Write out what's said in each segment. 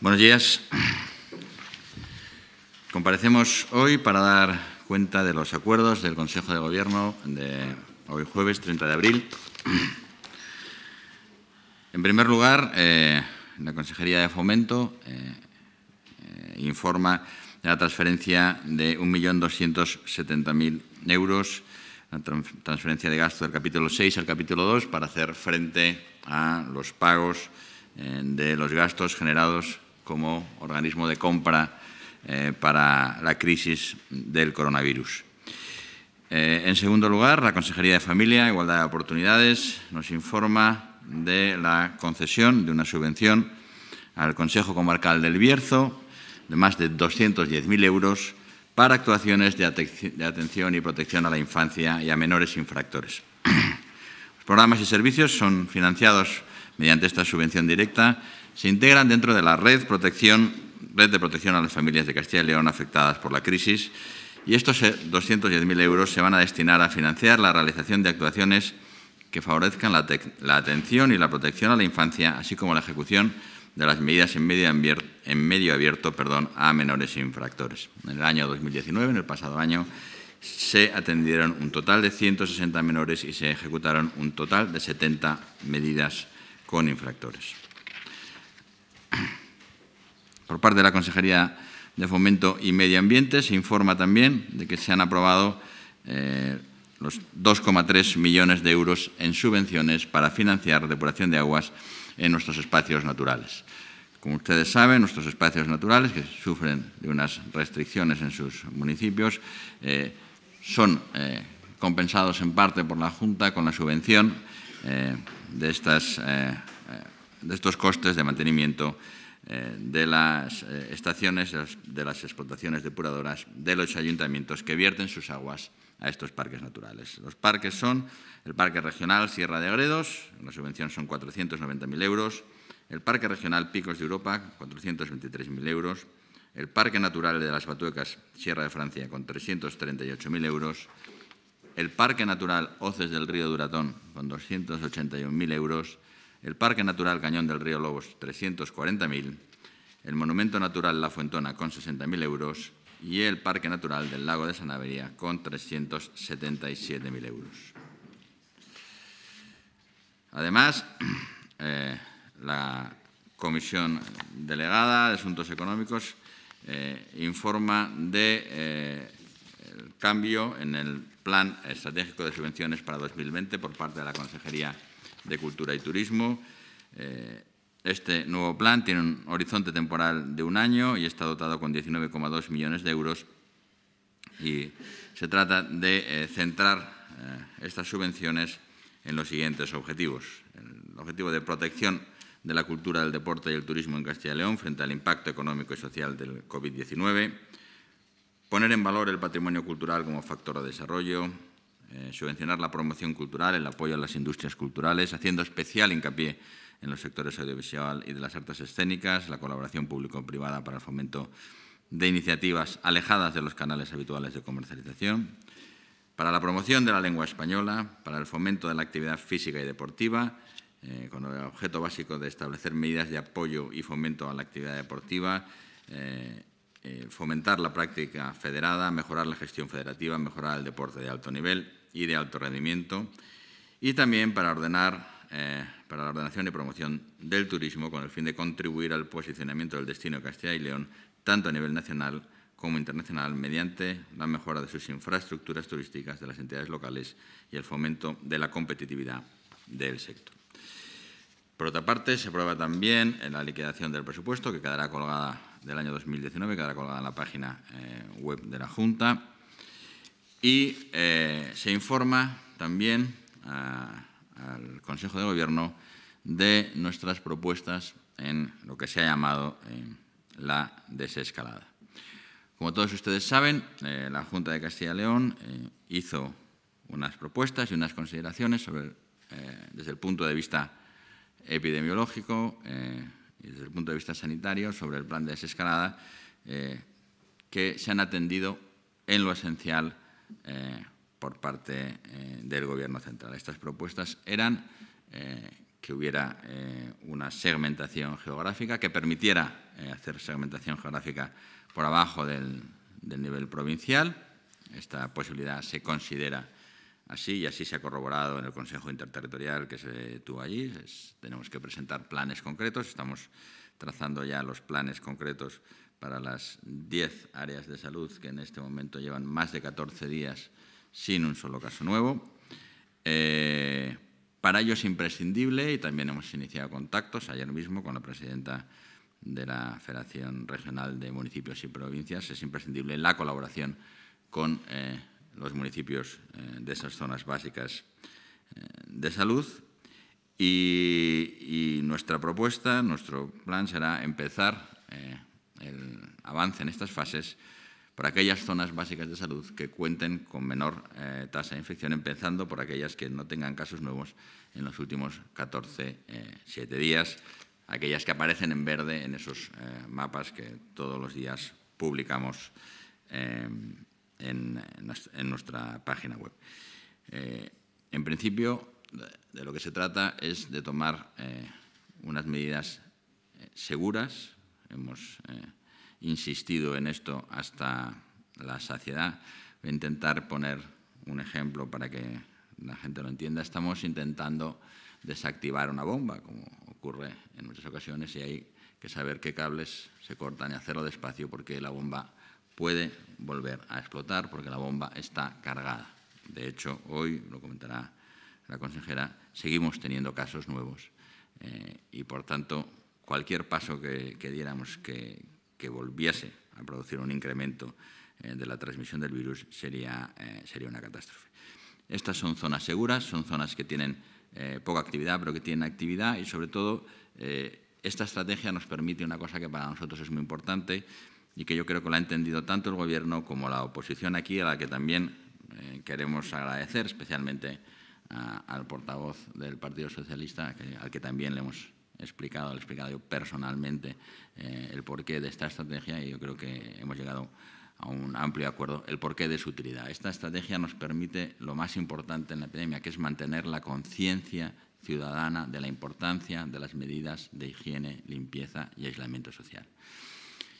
Buenos días. Comparecemos hoy para dar cuenta de los acuerdos del Consejo de Gobierno de hoy jueves 30 de abril. En primer lugar, eh, la Consejería de Fomento eh, eh, informa de la transferencia de 1.270.000 euros, la transferencia de gasto del capítulo 6 al capítulo 2 para hacer frente a los pagos de los gastos generados como organismo de compra eh, para la crisis del coronavirus. Eh, en segundo lugar, la Consejería de Familia, Igualdad de Oportunidades nos informa de la concesión de una subvención al Consejo Comarcal del Bierzo de más de 210.000 euros para actuaciones de atención y protección a la infancia y a menores infractores. Los programas y servicios son financiados mediante esta subvención directa se integran dentro de la red, de protección a las familias de Castilla y León afectadas por la crisis y estos 210.000 eh, euros se van a destinar a financiar la realización de actuaciones que favorezcan la, atención y la protección a la infancia, así como la ejecución de las medidas en medio, abierto perdón, a menores infractores. En el año 2019, en el pasado año, se atendieron un total de 160 menores y se ejecutaron un total de 70 medidas con infractores. Por parte de la Consejería de Fomento y Medio Ambiente se informa también de que se han aprobado eh, los 2,3 millones de euros en subvenciones para financiar depuración de aguas en nuestros espacios naturales. Como ustedes saben, nuestros espacios naturales, que sufren de unas restricciones en sus municipios, eh, son eh, compensados en parte por la Junta con la subvención de estas de estos costes de mantenimiento eh, de las eh, estaciones, de las explotaciones depuradoras de los ayuntamientos que vierten sus aguas a estos parques naturales. Los parques son el Parque Regional Sierra de Agredos, la subvención son 490.000 euros, el Parque Regional Picos de Europa, 423.000 euros, el Parque Natural de las Batuecas Sierra de Francia, con 338.000 euros, el Parque Natural Hoces del Río Duratón, con 281.000 euros, el Parque Natural Cañón del Río Lobos, 340.000, el Monumento Natural La Fuentona, con 60.000 euros, y el Parque Natural del Lago de Sanavería, con 377.000 euros. Además, eh, la Comisión Delegada de Asuntos Económicos eh, informa de eh, cambio en el Plan Estratégico de Subvenciones para 2020 por parte de la Consejería de Cultura y Turismo. Eh, este nuevo plan tiene un horizonte temporal de un año y está dotado con 19,2 millones de euros y se trata de eh, centrar eh, estas subvenciones en los siguientes objetivos. El objetivo de protección de la cultura, del deporte y el turismo en Castilla y León frente al impacto económico y social del COVID-19, poner en valor el patrimonio cultural como factor de desarrollo, eh, subvencionar la promoción cultural, el apoyo a las industrias culturales, haciendo especial hincapié en los sectores audiovisual y de las artes escénicas, la colaboración público-privada para el fomento de iniciativas alejadas de los canales habituales de comercialización, para la promoción de la lengua española, para el fomento de la actividad física y deportiva, eh, con el objeto básico de establecer medidas de apoyo y fomento a la actividad deportiva, eh, fomentar la práctica federada, mejorar la gestión federativa, mejorar el deporte de alto nivel, y de alto rendimiento, y también para ordenar eh, para la ordenación y promoción del turismo con el fin de contribuir al posicionamiento del destino de Castilla y León, tanto a nivel nacional como internacional, mediante la mejora de sus infraestructuras turísticas de las entidades locales y el fomento de la competitividad del sector. Por otra parte, se aprueba también la liquidación del presupuesto, que quedará colgada del año 2019, quedará colgada en la página eh, web de la Junta, y eh, se informa también al Consejo de Gobierno de nuestras propuestas en lo que se ha llamado eh, la desescalada. Como todos ustedes saben, eh, la Junta de Castilla y León hizo unas propuestas y unas consideraciones desde el punto de vista epidemiológico y desde el punto de vista sanitario sobre el plan de desescalada que se han atendido en lo esencial eh, por parte eh, del Gobierno central. Estas propuestas eran eh, que hubiera una segmentación geográfica que permitiera hacer segmentación geográfica por abajo del, nivel provincial. Esta posibilidad se considera así y así se ha corroborado en el Consejo Interterritorial que se tuvo allí. tenemos que presentar planes concretos. Estamos trazando ya los planes concretos para las 10 áreas de salud que en este momento llevan más de 14 días sin un solo caso nuevo. Eh, para ello es imprescindible y también hemos iniciado contactos ayer mismo con la presidenta de la Federación Regional de Municipios y Provincias. Es imprescindible la colaboración con eh, los municipios eh, de esas zonas básicas de salud y, nuestra propuesta, nuestro plan será empezar el avance en estas fases por aquellas zonas básicas de salud que cuenten con menor eh, tasa de infección, empezando por aquellas que no tengan casos nuevos en los últimos 14, 7 eh, días, aquellas que aparecen en verde en esos eh, mapas que todos los días publicamos en, nuestra página web. en principio, de lo que se trata es de tomar unas medidas seguras, hemos eh, insistido en esto hasta la saciedad. Voy a intentar poner un ejemplo para que la gente lo entienda. Estamos intentando desactivar una bomba, como ocurre en muchas ocasiones, y hay que saber qué cables se cortan y hacerlo despacio porque la bomba puede volver a explotar, porque la bomba está cargada. De hecho, hoy, lo comentará la consejera, seguimos teniendo casos nuevos eh, y, por tanto, cualquier paso que, diéramos que, volviese a producir un incremento eh, de la transmisión del virus sería, eh, sería una catástrofe. Estas son zonas seguras, son zonas que tienen eh, poca actividad, pero que tienen actividad y, sobre todo, esta estrategia nos permite una cosa que para nosotros es muy importante y que yo creo que lo ha entendido tanto el Gobierno como la oposición aquí, a la que también queremos agradecer, especialmente al portavoz del Partido Socialista, al que también le hemos he explicado, he explicado yo personalmente eh, el porqué de esta estrategia y yo creo que hemos llegado a un amplio acuerdo el porqué de su utilidad. Esta estrategia nos permite lo más importante en la epidemia, que es mantener la conciencia ciudadana de la importancia de las medidas de higiene, limpieza y aislamiento social.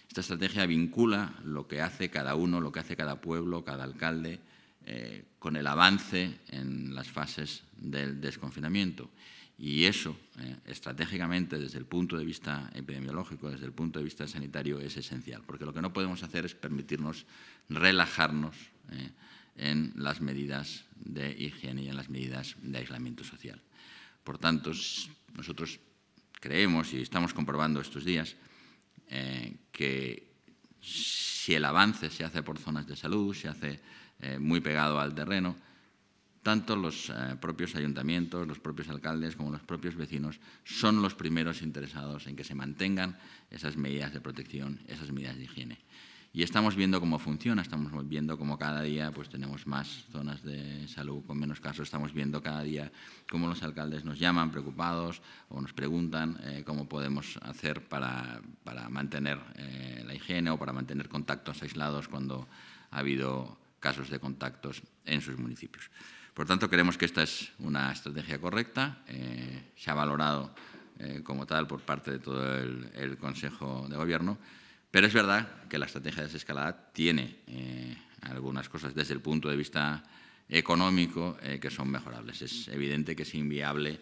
Esta estrategia vincula lo que hace cada uno, lo que hace cada pueblo, cada alcalde, eh, con el avance en las fases del desconfinamiento. Y eso, eh, estratégicamente, desde el punto de vista epidemiológico, desde el punto de vista sanitario, es esencial, porque lo que no podemos hacer es permitirnos relajarnos eh, en las medidas de higiene y en las medidas de aislamiento social. Por tanto, nosotros creemos y estamos comprobando estos días eh, que si el avance se hace por zonas de salud, se hace muy pegado al terreno, tanto los eh, propios ayuntamientos, los propios alcaldes como los propios vecinos son los primeros interesados en que se mantengan esas medidas de protección, esas medidas de higiene. Y estamos viendo cómo funciona, estamos viendo cómo cada día pues, tenemos más zonas de salud con menos casos, estamos viendo cada día cómo los alcaldes nos llaman preocupados o nos preguntan eh, cómo podemos hacer para, mantener eh, la higiene o para mantener contactos aislados cuando ha habido casos de contactos en sus municipios. Por tanto, creemos que esta es una estrategia correcta. Eh, se ha valorado eh, como tal por parte de todo el, Consejo de Gobierno. Pero es verdad que la estrategia de desescalada tiene eh, algunas cosas desde el punto de vista económico que son mejorables. Es evidente que es inviable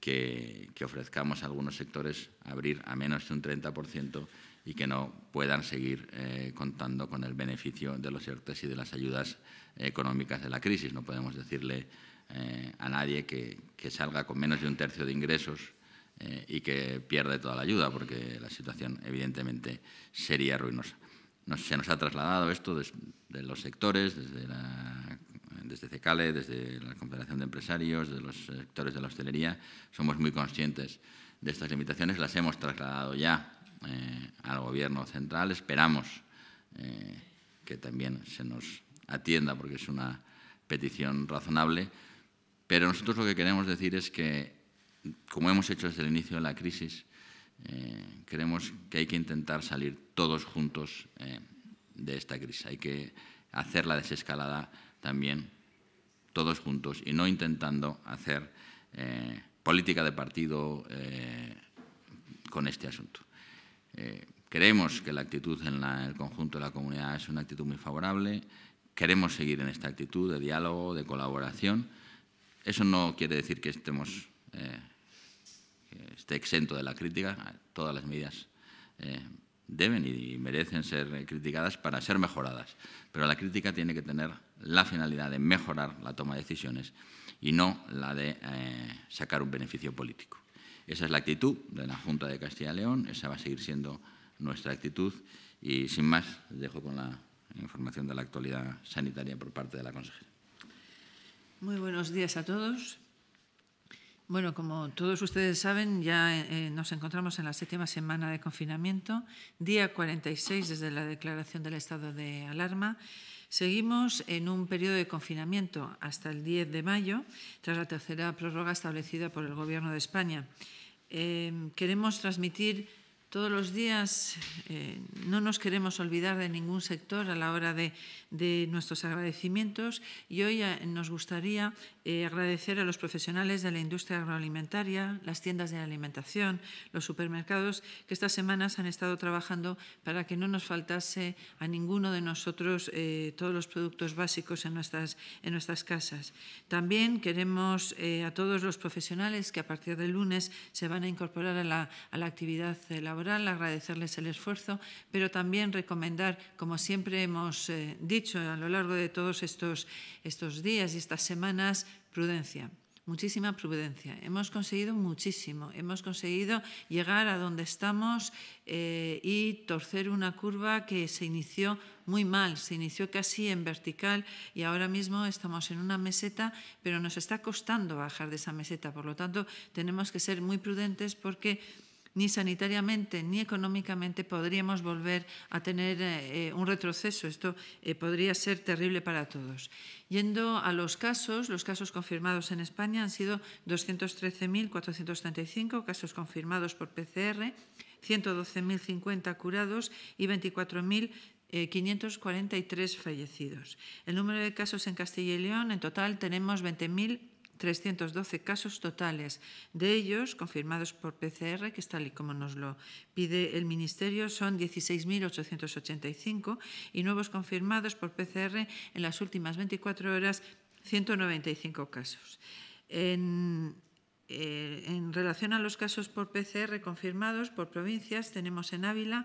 que, ofrezcamos a algunos sectores abrir a menos de un 30% y que no puedan seguir contando con el beneficio de los ERTES y de las ayudas económicas de la crisis. No podemos decirle eh, a nadie que, salga con menos de un tercio de ingresos eh, y que pierde toda la ayuda, porque la situación evidentemente sería ruinosa. se nos ha trasladado esto desde de los sectores, desde, desde CECALE, desde la Confederación de Empresarios, de los sectores de la hostelería. Somos muy conscientes de estas limitaciones, las hemos trasladado ya eh, al Gobierno central. Esperamos que también se nos atienda porque es una petición razonable, pero nosotros lo que queremos decir es que, como hemos hecho desde el inicio de la crisis, creemos eh, que hay que intentar salir todos juntos eh, de esta crisis. Hay que hacer la desescalada también todos juntos y no intentando hacer eh, política de partido con este asunto. creemos que la actitud en el conjunto de la comunidad es una actitud muy favorable Queremos seguir en esta actitud de diálogo, de colaboración. Eso no quiere decir que estemos eh, esté exento de la crítica. Todas las medidas eh, deben y merecen ser criticadas para ser mejoradas. Pero la crítica tiene que tener la finalidad de mejorar la toma de decisiones y no la de eh, sacar un beneficio político. Esa es la actitud de la Junta de Castilla y León, esa va a seguir siendo nuestra actitud y sin más dejo con la información de la actualidad sanitaria por parte de la consejera. Muy buenos días a todos. Bueno, como todos ustedes saben, ya eh, nos encontramos en la séptima semana de confinamiento, día 46 desde la declaración del estado de alarma. Seguimos en un periodo de confinamiento hasta el 10 de mayo, tras la tercera prórroga establecida por el Gobierno de España. Eh, queremos transmitir todos los días eh, no nos queremos olvidar de ningún sector a la hora de nuestros agradecimientos y hoy eh, nos gustaría eh, agradecer a los profesionales de la industria agroalimentaria, las tiendas de alimentación, los supermercados, que estas semanas han estado trabajando para que no nos faltase a ninguno de nosotros eh, todos los productos básicos en nuestras, en nuestras casas. También queremos eh, a todos los profesionales que a partir del lunes se van a incorporar a la, a actividad laboral, agradecerles el esfuerzo, pero también recomendar, como siempre hemos dicho a lo largo de todos estos, estos días y estas semanas, Prudencia, muchísima prudencia. Hemos conseguido muchísimo, hemos conseguido llegar a donde estamos eh, y torcer una curva que se inició muy mal, se inició casi en vertical y ahora mismo estamos en una meseta, pero nos está costando bajar de esa meseta. Por lo tanto, tenemos que ser muy prudentes porque ni sanitariamente ni económicamente podríamos volver a tener eh, eh, un retroceso. Esto eh, podría ser terrible para todos. Yendo a los casos, los casos confirmados en España han sido 213.435 casos confirmados por PCR, 112.050 curados y 24.543 fallecidos. El número de casos en Castilla y León, en total tenemos 20.000 312 casos totales. De ellos, confirmados por PCR, que es tal y como nos lo pide el Ministerio, son 16.885 y nuevos confirmados por PCR en las últimas 24 horas, 195 casos. En, eh, en relación a los casos por PCR confirmados por provincias, tenemos en Ávila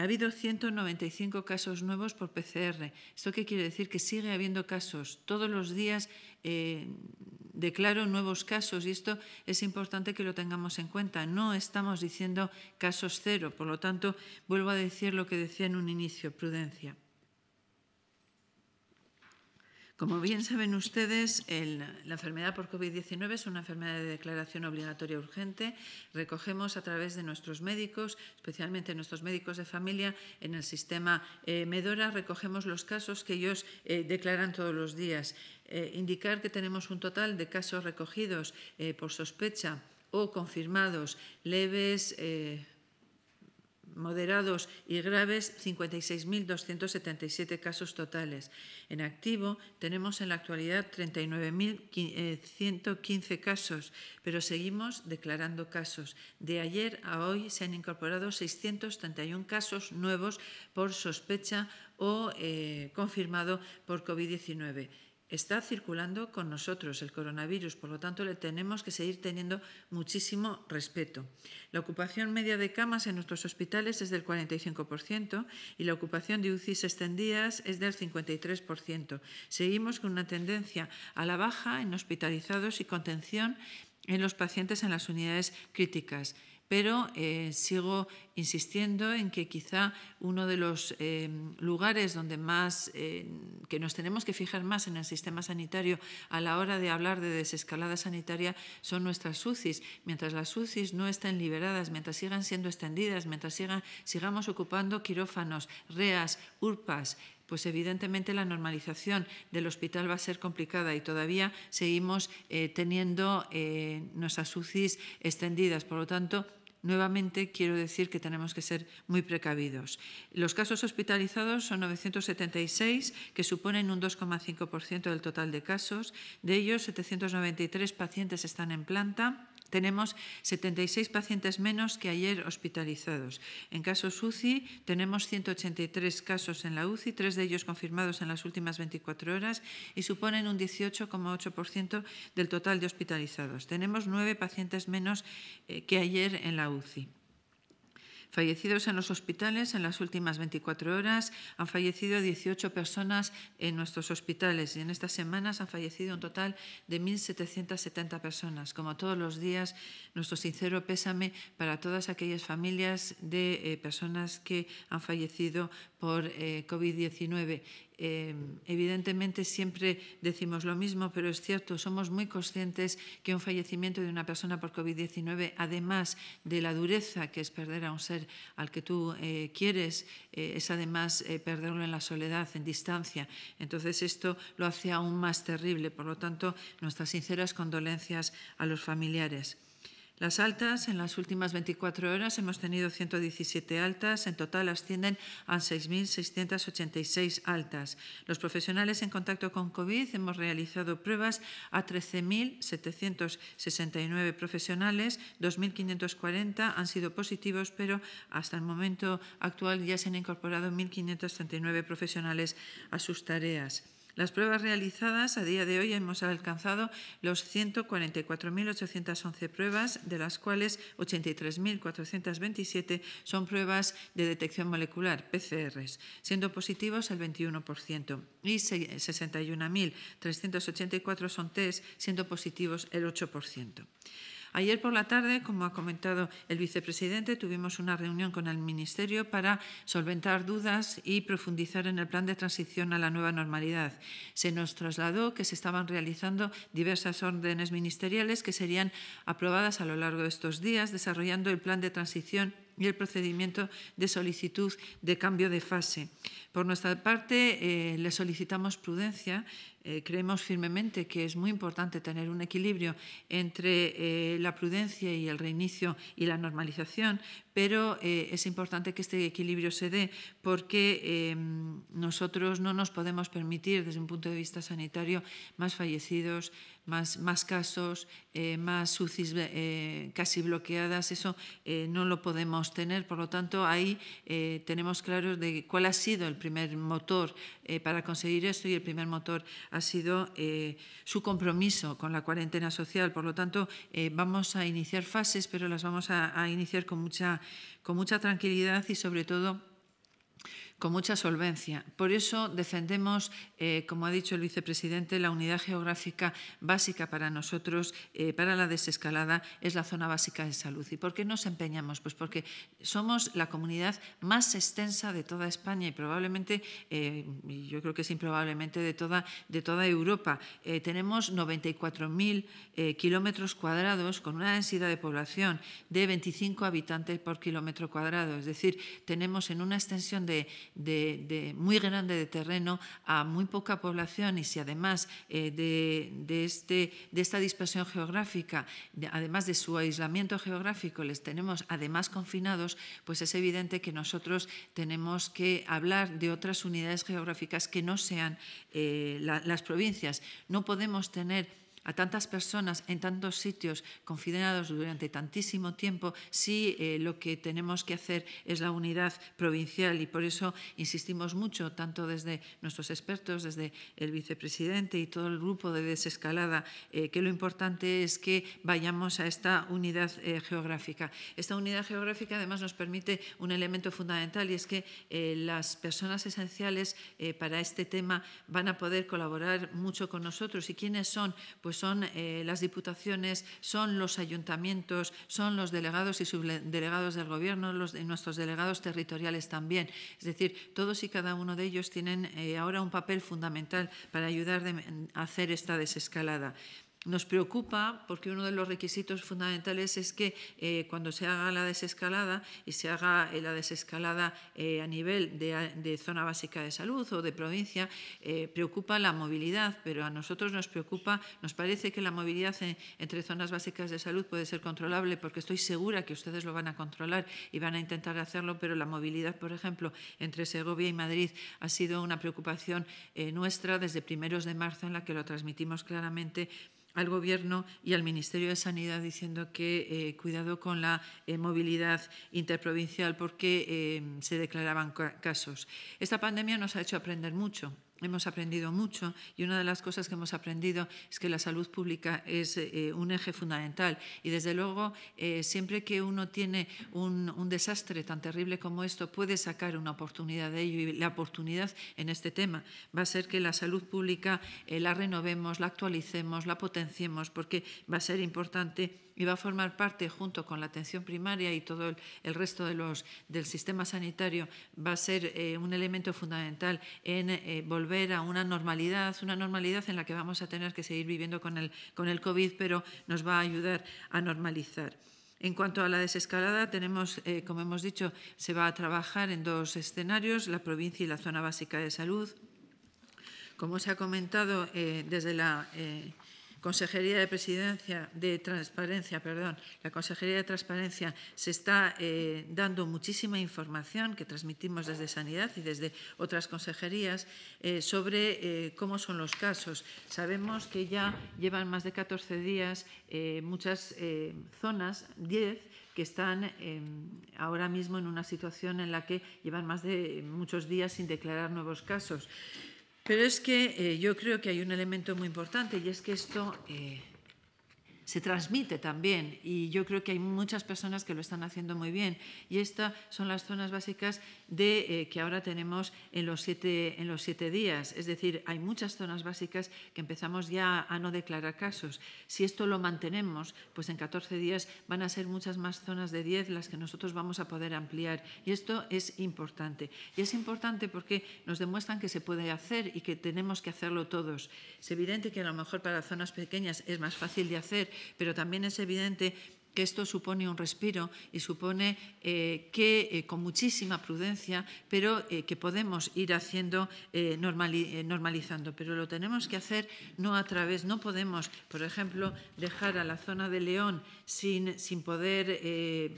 Ha habido 195 casos nuevos por PCR. ¿Esto qué quiere decir? Que sigue habiendo casos. Todos los días eh, declaro nuevos casos y esto es importante que lo tengamos en cuenta. No estamos diciendo casos cero. Por lo tanto, vuelvo a decir lo que decía en un inicio, prudencia. Como bien saben ustedes, la enfermedad por COVID-19 es una enfermedad de declaración obligatoria urgente. Recogemos a través de nuestros médicos, especialmente nuestros médicos de familia, en el sistema eh, Medora, recogemos los casos que ellos eh, declaran todos los días. Eh, indicar que tenemos un total de casos recogidos por sospecha o confirmados leves moderados y graves 56.277 casos totales. En activo tenemos en la actualidad 39.115 casos, pero seguimos declarando casos. De ayer a hoy se han incorporado 631 casos nuevos por sospecha o eh, confirmado por COVID-19 está circulando con nosotros el coronavirus, por lo tanto le tenemos que seguir teniendo muchísimo respeto. La ocupación media de camas en nuestros hospitales es del 45% y la ocupación de UCIs extendidas es del 53%. Seguimos con una tendencia a la baja en hospitalizados y contención en los pacientes en las unidades críticas pero eh, sigo insistiendo en que quizá uno de los em, lugares donde más em, que nos tenemos que fijar más en el sistema sanitario a la hora de hablar de desescalada sanitaria son nuestras UCIs. Mientras las UCIs no estén liberadas, mientras sigan siendo extendidas, mientras sigamos ocupando quirófanos, reas, urpas, pues evidentemente la normalización del hospital va a ser complicada y todavía seguimos eh, teniendo eh, nuestras UCIs extendidas. Por lo tanto, Nuevamente quiero decir que tenemos que ser muy precavidos. Los casos hospitalizados son 976, que suponen un 2,5% del total de casos. De ellos, 793 pacientes están en planta tenemos 76 pacientes menos que ayer hospitalizados. En casos UCI tenemos 183 casos en la UCI, tres de ellos confirmados en las últimas 24 horas y suponen un 18,8% del total de hospitalizados. Tenemos nueve pacientes menos eh, que ayer en la UCI. Fallecidos en los hospitales en las últimas 24 horas, han fallecido 18 personas en nuestros hospitales y en estas semanas han fallecido un total de 1.770 personas. Como todos los días, nuestro sincero pésame para todas aquellas familias de eh, personas que han fallecido por eh, COVID-19 eh, evidentemente siempre decimos lo mismo, pero es cierto, somos muy conscientes que un fallecimiento de una persona por COVID-19, además de la dureza que es perder a un ser al que tú eh, quieres, eh, es además perderlo en la soledad, en distancia. Entonces esto lo hace aún más terrible. Por lo tanto, nuestras sinceras condolencias a los familiares. Las altas, en las últimas 24 horas hemos tenido 117 altas, en total ascienden a 6.686 altas. Los profesionales en contacto con COVID hemos realizado pruebas a 13.769 profesionales, 2.540 han sido positivos, pero hasta el momento actual ya se han incorporado 1.539 profesionales a sus tareas. Las pruebas realizadas a día de hoy hemos alcanzado los 144.811 pruebas, de las cuales 83.427 son pruebas de detección molecular, PCRs, siendo positivos el 21%, y 61.384 son test, siendo positivos el 8%. Ayer por la tarde, como ha comentado el vicepresidente, tuvimos una reunión con el Ministerio para solventar dudas y profundizar en el plan de transición a la nueva normalidad. Se nos trasladó que se estaban realizando diversas órdenes ministeriales que serían aprobadas a lo largo de estos días, desarrollando el plan de transición y el procedimiento de solicitud de cambio de fase. Por nuestra parte, eh, le solicitamos prudencia eh, creemos firmemente que es muy importante tener un equilibrio entre eh, la prudencia y el reinicio y la normalización, pero eh, es importante que este equilibrio se dé porque em, nosotros no nos podemos permitir, desde un punto de vista sanitario, más fallecidos, más, más casos, más UCIs casi bloqueadas. Eso no lo podemos tener. Por lo tanto, ahí tenemos claros de cuál ha sido el primer motor para conseguir esto y el primer motor ha sido eh, su compromiso con la cuarentena social. Por lo tanto, eh, vamos a iniciar fases, pero las vamos a, iniciar con mucha, con mucha tranquilidad y sobre todo con mucha solvencia. Por eso defendemos, eh, como ha dicho el vicepresidente, la unidad geográfica básica para nosotros, eh, para la desescalada, es la zona básica de salud. ¿Y por qué nos empeñamos? Pues porque somos la comunidad más extensa de toda España y probablemente, eh, yo creo que es improbablemente, de toda, de toda Europa. tenemos 94.000 kilómetros cuadrados con una densidad de población de 25 habitantes por kilómetro cuadrado. Es decir, tenemos en una extensión de de, muy grande de terreno a muy poca población y si además eh, este, de, esta dispersión geográfica, además de su aislamiento geográfico, les tenemos además confinados, pues es evidente que nosotros tenemos que hablar de otras unidades geográficas que no sean eh, las provincias. No podemos tener a tantas personas en tantos sitios confinados durante tantísimo tiempo sí eh, lo que tenemos que hacer es la unidad provincial y por eso insistimos mucho, tanto desde nuestros expertos, desde el vicepresidente y todo el grupo de desescalada, eh, que lo importante es que vayamos a esta unidad eh, geográfica. Esta unidad geográfica además nos permite un elemento fundamental y es que las personas esenciales para este tema van a poder colaborar mucho con nosotros. ¿Y quiénes son? Pues son eh, las diputaciones, son los ayuntamientos, son los delegados y subdelegados del Gobierno, los, nuestros delegados territoriales también. Es decir, todos y cada uno de ellos tienen eh, ahora un papel fundamental para ayudar a hacer esta desescalada. Nos preocupa porque uno de los requisitos fundamentales es que eh, cuando se haga la desescalada y se haga eh, la desescalada eh, a nivel de, zona básica de salud o de provincia, preocupa la movilidad, pero a nosotros nos preocupa, nos parece que la movilidad entre zonas básicas de salud puede ser controlable porque estoy segura que ustedes lo van a controlar y van a intentar hacerlo, pero la movilidad, por ejemplo, entre Segovia y Madrid ha sido una preocupación nuestra desde primeros de marzo en la que lo transmitimos claramente al Gobierno y al Ministerio de Sanidad diciendo que eh, cuidado con la eh, movilidad interprovincial porque eh, se declaraban casos. Esta pandemia nos ha hecho aprender mucho Hemos aprendido mucho y una de las cosas que hemos aprendido es que la salud pública es eh, un eje fundamental. Y desde luego, eh, siempre que uno tiene un, desastre tan terrible como esto, puede sacar una oportunidad de ello. Y la oportunidad en este tema va a ser que la salud pública eh, la renovemos, la actualicemos, la potenciemos, porque va a ser importante y va a formar parte, junto con la atención primaria y todo el, el resto de los, del sistema sanitario, va a ser un elemento fundamental en volver ver a una normalidad, una normalidad en la que vamos a tener que seguir viviendo con el, con el COVID, pero nos va a ayudar a normalizar. En cuanto a la desescalada, tenemos, eh, como hemos dicho, se va a trabajar en dos escenarios, la provincia y la zona básica de salud. Como se ha comentado, eh, desde la eh, Consejería de Presidencia de Transparencia, perdón, la Consejería de Transparencia se está eh, dando muchísima información que transmitimos desde Sanidad y desde otras consejerías eh, sobre eh, cómo son los casos. Sabemos que ya llevan más de 14 días muchas zonas, 10 que están em, ahora mismo en una situación en la que llevan más de muchos días sin declarar nuevos casos. Pero es que eh, yo creo que hay un elemento muy importante y es que esto eh, se transmite también y yo creo que hay muchas personas que lo están haciendo muy bien. Y estas son las zonas básicas de, eh, que ahora tenemos en los, siete, en los siete días. Es decir, hay muchas zonas básicas que empezamos ya a no declarar casos. Si esto lo mantenemos, pues en 14 días van a ser muchas más zonas de 10 las que nosotros vamos a poder ampliar. Y esto es importante. Y es importante porque nos demuestran que se puede hacer y que tenemos que hacerlo todos. Es evidente que a lo mejor para zonas pequeñas es más fácil de hacer pero también es evidente que esto supone un respiro y supone eh, que eh, con muchísima prudencia, pero eh, que podemos ir haciendo, normalizando, pero lo tenemos que hacer no a través, no podemos, por ejemplo, dejar a la zona de León sin, sin poder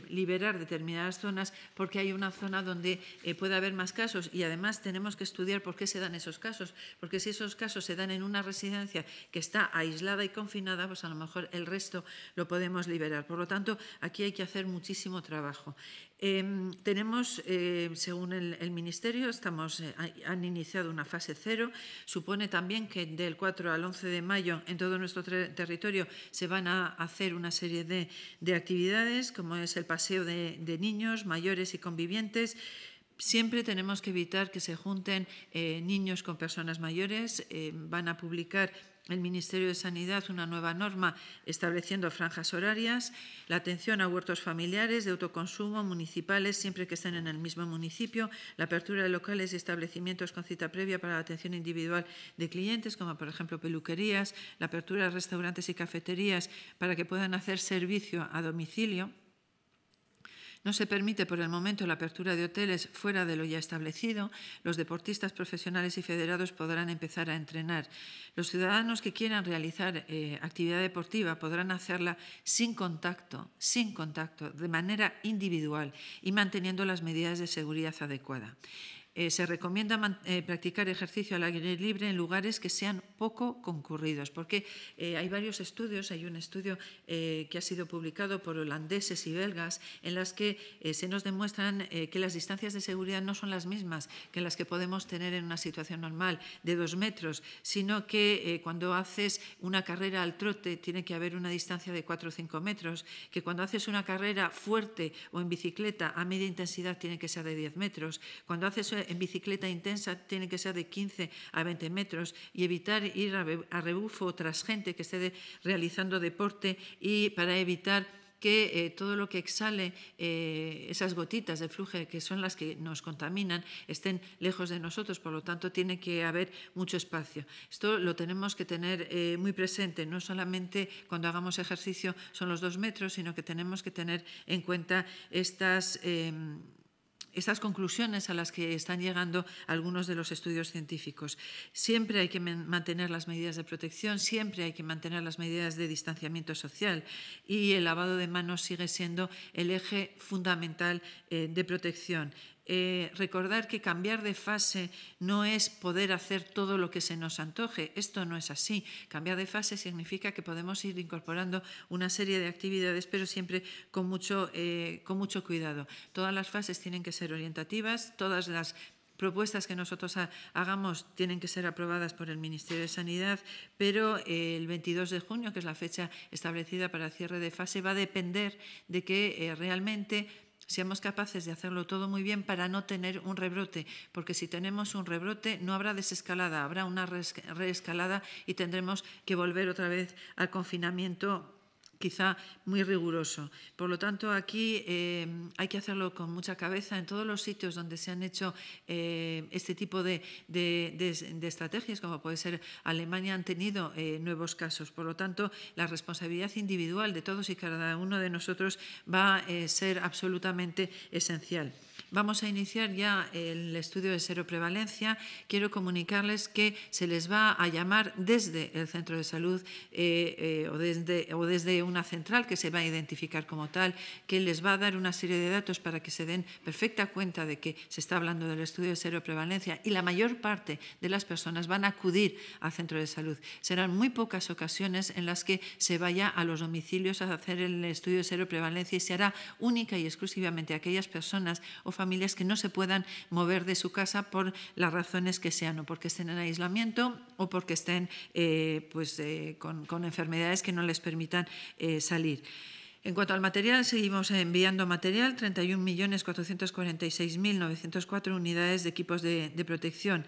liberar determinadas zonas porque hay una zona donde puede haber más casos y además tenemos que estudiar por qué se dan esos casos, porque si esos casos se dan en una residencia que está aislada y confinada, pues a lo mejor el resto lo podemos liberar. Por lo tanto, aquí hay que hacer muchísimo trabajo. Em, tenemos, eh, según el, Ministerio, estamos, eh, han iniciado una fase cero. Supone también que del 4 al 11 de mayo en todo nuestro territorio se van a hacer una serie de, actividades, como es el paseo de, de niños, mayores y convivientes. Siempre tenemos que evitar que se junten eh, niños con personas mayores. Em, van a publicar el Ministerio de Sanidad una nueva norma estableciendo franjas horarias, la atención a huertos familiares de autoconsumo municipales siempre que estén en el mismo municipio, la apertura de locales y establecimientos con cita previa para la atención individual de clientes, como por ejemplo peluquerías, la apertura de restaurantes y cafeterías para que puedan hacer servicio a domicilio no se permite por el momento la apertura de hoteles fuera de lo ya establecido. Los deportistas profesionales y federados podrán empezar a entrenar. Los ciudadanos que quieran realizar eh, actividad deportiva podrán hacerla sin contacto, sin contacto, de manera individual y manteniendo las medidas de seguridad adecuada. Eh, se recomienda eh, practicar ejercicio al aire libre en lugares que sean poco concurridos, porque eh, hay varios estudios, hay un estudio que ha sido publicado por holandeses y belgas, en las que se nos demuestran que las distancias de seguridad no son las mismas que las que podemos tener en una situación normal de dos metros, sino que cuando haces una carrera al trote tiene que haber una distancia de cuatro o cinco metros, que cuando haces una carrera fuerte o en bicicleta a media intensidad tiene que ser de diez metros, cuando haces en bicicleta intensa tiene que ser de 15 a 20 metros y evitar ir a rebufo tras gente que esté realizando deporte y para evitar que eh, todo lo que exhale, eh, esas gotitas de flujo que son las que nos contaminan, estén lejos de nosotros, por lo tanto tiene que haber mucho espacio. Esto lo tenemos que tener eh, muy presente, no solamente cuando hagamos ejercicio son los dos metros, sino que tenemos que tener en cuenta estas... Em, estas conclusiones a las que están llegando algunos de los estudios científicos. Siempre hay que mantener las medidas de protección, siempre hay que mantener las medidas de distanciamiento social y el lavado de manos sigue siendo el eje fundamental eh, de protección. Eh, recordar que cambiar de fase no es poder hacer todo lo que se nos antoje. Esto no es así. Cambiar de fase significa que podemos ir incorporando una serie de actividades, pero siempre con mucho, eh, con mucho cuidado. Todas las fases tienen que ser orientativas, todas las propuestas que nosotros hagamos tienen que ser aprobadas por el Ministerio de Sanidad, pero eh, el 22 de junio, que es la fecha establecida para cierre de fase, va a depender de que realmente seamos capaces de hacerlo todo muy bien para no tener un rebrote, porque si tenemos un rebrote no habrá desescalada, habrá una reescalada y tendremos que volver otra vez al confinamiento quizá muy riguroso. Por lo tanto, aquí eh, hay que hacerlo con mucha cabeza. En todos los sitios donde se han hecho eh, este tipo de, estrategias, como puede ser Alemania, han tenido eh, nuevos casos. Por lo tanto, la responsabilidad individual de todos y cada uno de nosotros va a ser absolutamente esencial. Vamos a iniciar ya el estudio de seroprevalencia. Quiero comunicarles que se les va a llamar desde el centro de salud eh, eh, o, desde, o desde una central que se va a identificar como tal, que les va a dar una serie de datos para que se den perfecta cuenta de que se está hablando del estudio de seroprevalencia y la mayor parte de las personas van a acudir al centro de salud. Serán muy pocas ocasiones en las que se vaya a los domicilios a hacer el estudio de seroprevalencia y se hará única y exclusivamente a aquellas personas o familiares familias que no se puedan mover de su casa por las razones que sean, o porque estén en aislamiento o porque estén eh, pues, eh, con, enfermedades que no les permitan eh, salir. En cuanto al material, seguimos enviando material, 31.446.904 unidades de equipos de, de protección,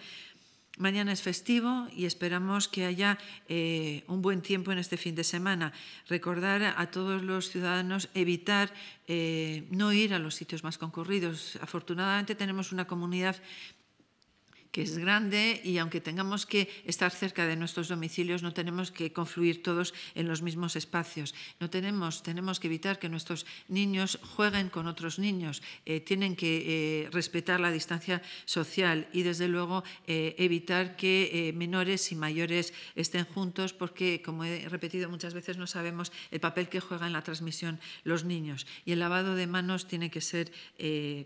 Mañana es festivo y esperamos que haya eh, un buen tiempo en este fin de semana. Recordar a todos los ciudadanos evitar eh, no ir a los sitios más concurridos. Afortunadamente tenemos una comunidad que es grande y aunque tengamos que estar cerca de nuestros domicilios, no tenemos que confluir todos en los mismos espacios. No tenemos, tenemos que evitar que nuestros niños jueguen con otros niños. Eh, tienen que eh, respetar la distancia social y, desde luego, eh, evitar que menores y mayores estén juntos porque, como he repetido muchas veces, no sabemos el papel que juegan en la transmisión los niños. Y el lavado de manos tiene que ser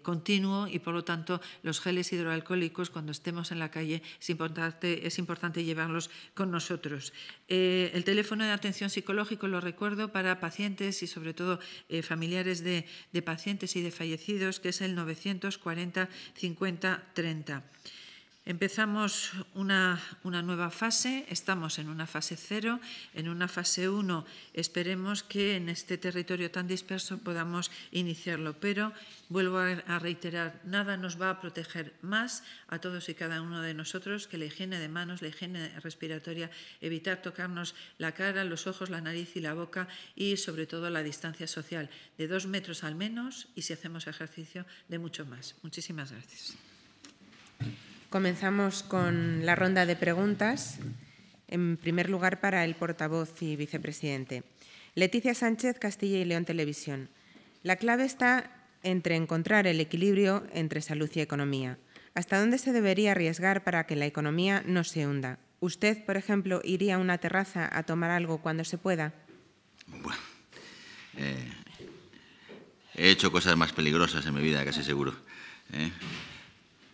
continuo y, por lo tanto, los geles hidroalcohólicos, cuando estemos en la calle, es importante, llevarlos con nosotros. Eh, el teléfono de atención psicológica, lo recuerdo, para pacientes y sobre todo eh, familiares de, de pacientes y de fallecidos, que es el 940 50 30. Empezamos una, nueva fase, estamos en una fase cero, en una fase uno esperemos que en este territorio tan disperso podamos iniciarlo, pero vuelvo a reiterar, nada nos va a proteger más a todos y cada uno de nosotros que la higiene de manos, la higiene respiratoria, evitar tocarnos la cara, los ojos, la nariz y la boca y sobre todo la distancia social de dos metros al menos y si hacemos ejercicio de mucho más. Muchísimas gracias. Comenzamos con la ronda de preguntas. En primer lugar, para el portavoz y vicepresidente. Leticia Sánchez, Castilla y León Televisión. La clave está entre encontrar el equilibrio entre salud y economía. ¿Hasta dónde se debería arriesgar para que la economía no se hunda? ¿Usted, por ejemplo, iría a una terraza a tomar algo cuando se pueda? Bueno, eh, he hecho cosas más peligrosas en mi vida, casi seguro. ¿eh?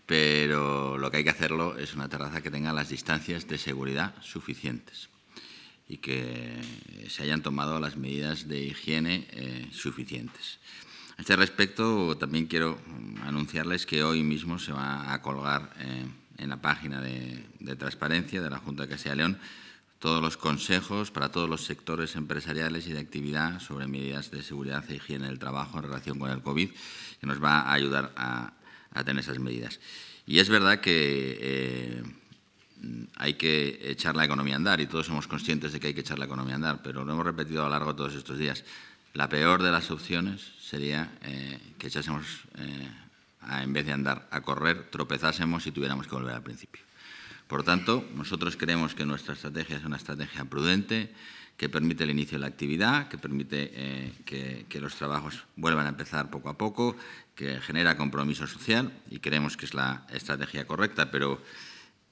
pero lo que hay que hacerlo es una terraza que tenga las distancias de seguridad suficientes y que se hayan tomado las medidas de higiene eh, suficientes. A este respecto, también quiero anunciarles que hoy mismo se va a colgar eh, en la página de, de, transparencia de la Junta de Castilla León todos los consejos para todos los sectores empresariales y de actividad sobre medidas de seguridad e higiene del trabajo en relación con el COVID, que nos va a ayudar a a tener esas medidas. Y es verdad que eh, hay que echar la economía a andar y todos somos conscientes de que hay que echar la economía a andar, pero lo hemos repetido a lo largo de todos estos días. La peor de las opciones sería eh, que echásemos, eh, en vez de andar, a correr, tropezásemos y tuviéramos que volver al principio. Por tanto, nosotros creemos que nuestra estrategia es una estrategia prudente, que permite el inicio de la actividad, que permite que, los trabajos vuelvan a empezar poco a poco, que genera compromiso social y creemos que es la estrategia correcta, pero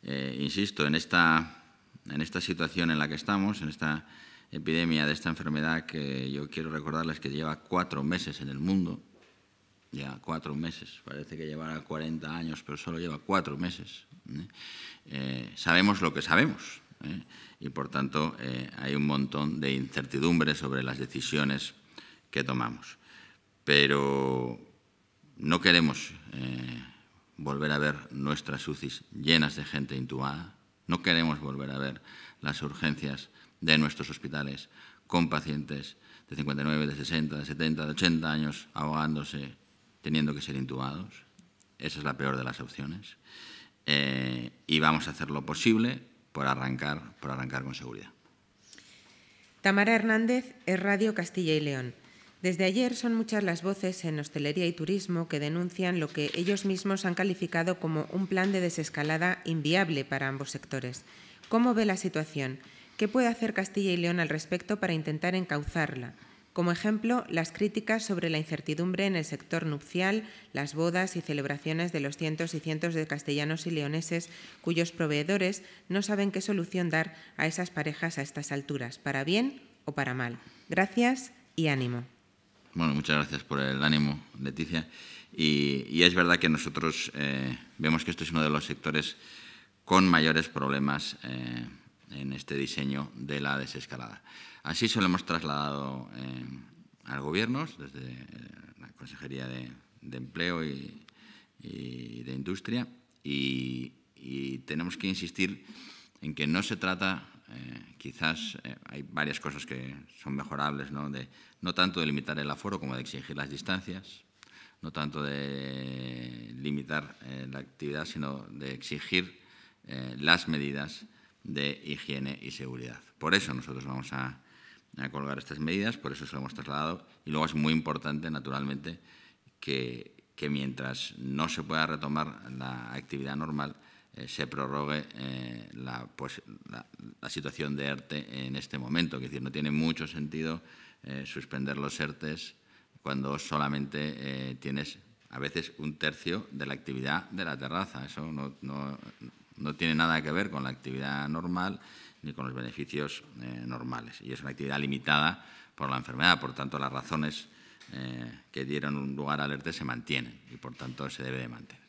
eh, insisto, en esta, en esta situación en la que estamos, en esta epidemia de esta enfermedad que yo quiero recordarles que lleva cuatro meses en el mundo, ya cuatro meses, parece que llevará 40 años, pero solo lleva cuatro meses. ¿eh? Eh, sabemos lo que sabemos y por tanto hay un montón de incertidumbre sobre las decisiones que tomamos. Pero no queremos eh, volver a ver nuestras UCIs llenas de gente intubada. No queremos volver a ver las urgencias de nuestros hospitales con pacientes de 59, de 60, de 70, de 80 años ahogándose, teniendo que ser intubados. Esa es la peor de las opciones. Eh, y vamos a hacer lo posible por arrancar, por arrancar con seguridad. Tamara Hernández es Radio Castilla y León. Desde ayer son muchas las voces en hostelería y turismo que denuncian lo que ellos mismos han calificado como un plan de desescalada inviable para ambos sectores. ¿Cómo ve la situación? ¿Qué puede hacer Castilla y León al respecto para intentar encauzarla? Como ejemplo, las críticas sobre la incertidumbre en el sector nupcial, las bodas y celebraciones de los cientos y cientos de castellanos y leoneses cuyos proveedores no saben qué solución dar a esas parejas a estas alturas, para bien o para mal. Gracias y ánimo. Bueno, muchas gracias por el ánimo, Leticia. Y, es verdad que nosotros eh, vemos que esto es uno de los sectores con mayores problemas eh, en este diseño de la desescalada. Así se lo hemos trasladado eh, al Gobierno, desde la Consejería de, Empleo y, de Industria, y, y tenemos que insistir en que no se trata eh, quizás eh, hay varias cosas que son mejorables, ¿no? De, no tanto de limitar el aforo como de exigir las distancias, no tanto de limitar eh, la actividad, sino de exigir las medidas de higiene y seguridad. Por eso nosotros vamos a, colgar estas medidas, por eso se lo hemos trasladado y luego es muy importante, naturalmente, que mientras no se pueda retomar la actividad normal, eh, se prorrogue eh, pues, la, situación de ERTE en este momento. Es decir, no tiene mucho sentido eh, suspender los ERTES cuando solamente tienes a veces un tercio de la actividad de la terraza. Eso no, no, tiene nada que ver con la actividad normal ni con los beneficios normales. Y es una actividad limitada por la enfermedad. Por tanto, las razones que dieron lugar al ERTE se mantienen y, por tanto, se debe de mantener.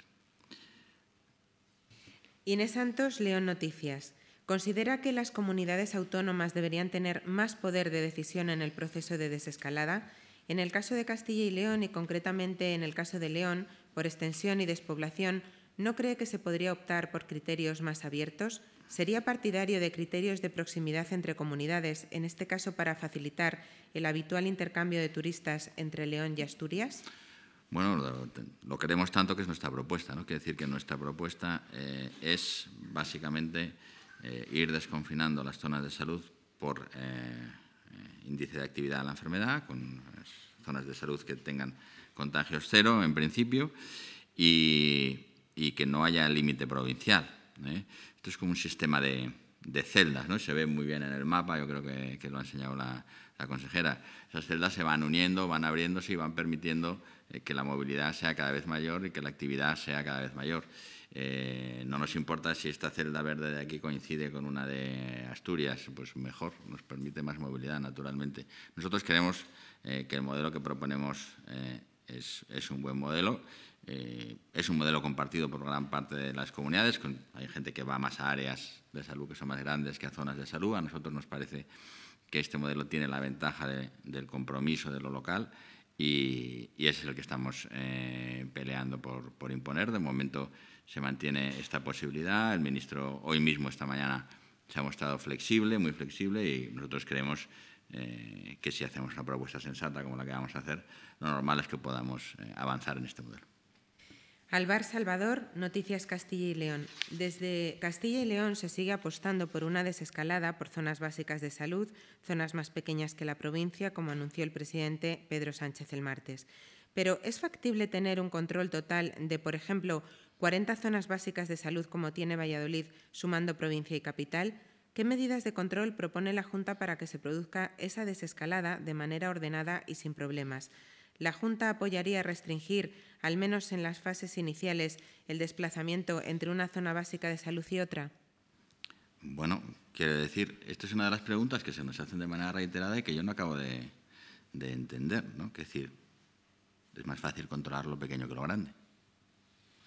Inés Santos, León Noticias. Considera que las comunidades autónomas deberían tener más poder de decisión en el proceso de desescalada. En el caso de Castilla y León y concretamente en el caso de León, por extensión y despoblación, ¿no cree que se podría optar por criterios más abiertos? ¿Sería partidario de criterios de proximidad entre comunidades, en este caso para facilitar el habitual intercambio de turistas entre León y Asturias? Bueno, lo, queremos tanto que es nuestra propuesta, ¿no? Quiere decir que nuestra propuesta eh, es básicamente eh, ir desconfinando las zonas de salud por eh, índice de actividad de la enfermedad, con zonas de salud que tengan contagios cero en principio y, que no haya límite provincial. Esto es como un sistema de, celdas, ¿no? Se ve muy bien en el mapa, yo creo que, lo ha enseñado la, la consejera. Esas celdas se van uniendo, van abriéndose y van permitiendo eh, que la movilidad sea cada vez mayor y que la actividad sea cada vez mayor. Eh, no nos importa si esta celda verde de aquí coincide con una de Asturias, pues mejor, nos permite más movilidad, naturalmente. Nosotros creemos eh, que el modelo que proponemos es, un buen modelo. es un modelo compartido por gran parte de las comunidades. hay gente que va más a áreas de salud que son más grandes que a zonas de salud. A nosotros nos parece que este modelo tiene la ventaja del compromiso de lo local y, ese es el que estamos eh, peleando por, imponer. De momento se mantiene esta posibilidad. El ministro hoy mismo, esta mañana, se ha mostrado flexible, muy flexible, y nosotros creemos eh, que si hacemos una propuesta sensata como la que vamos a hacer, lo normal es que podamos eh, avanzar en este modelo. Alvar Salvador, Noticias Castilla y León. Desde Castilla y León se sigue apostando por una desescalada por zonas básicas de salud, zonas más pequeñas que la provincia, como anunció el presidente Pedro Sánchez el martes. Pero ¿es factible tener un control total de, por ejemplo, 40 zonas básicas de salud como tiene Valladolid, sumando provincia y capital? ¿Qué medidas de control propone la Junta para que se produzca esa desescalada de manera ordenada y sin problemas? la Junta apoyaría restringir, al menos en las fases iniciales, el desplazamiento entre una zona básica de salud y otra? Bueno, quiero decir, esta es una de las preguntas que se nos hacen de manera reiterada y que yo no acabo de, entender, ¿no? es decir, es más fácil controlar lo pequeño que lo grande.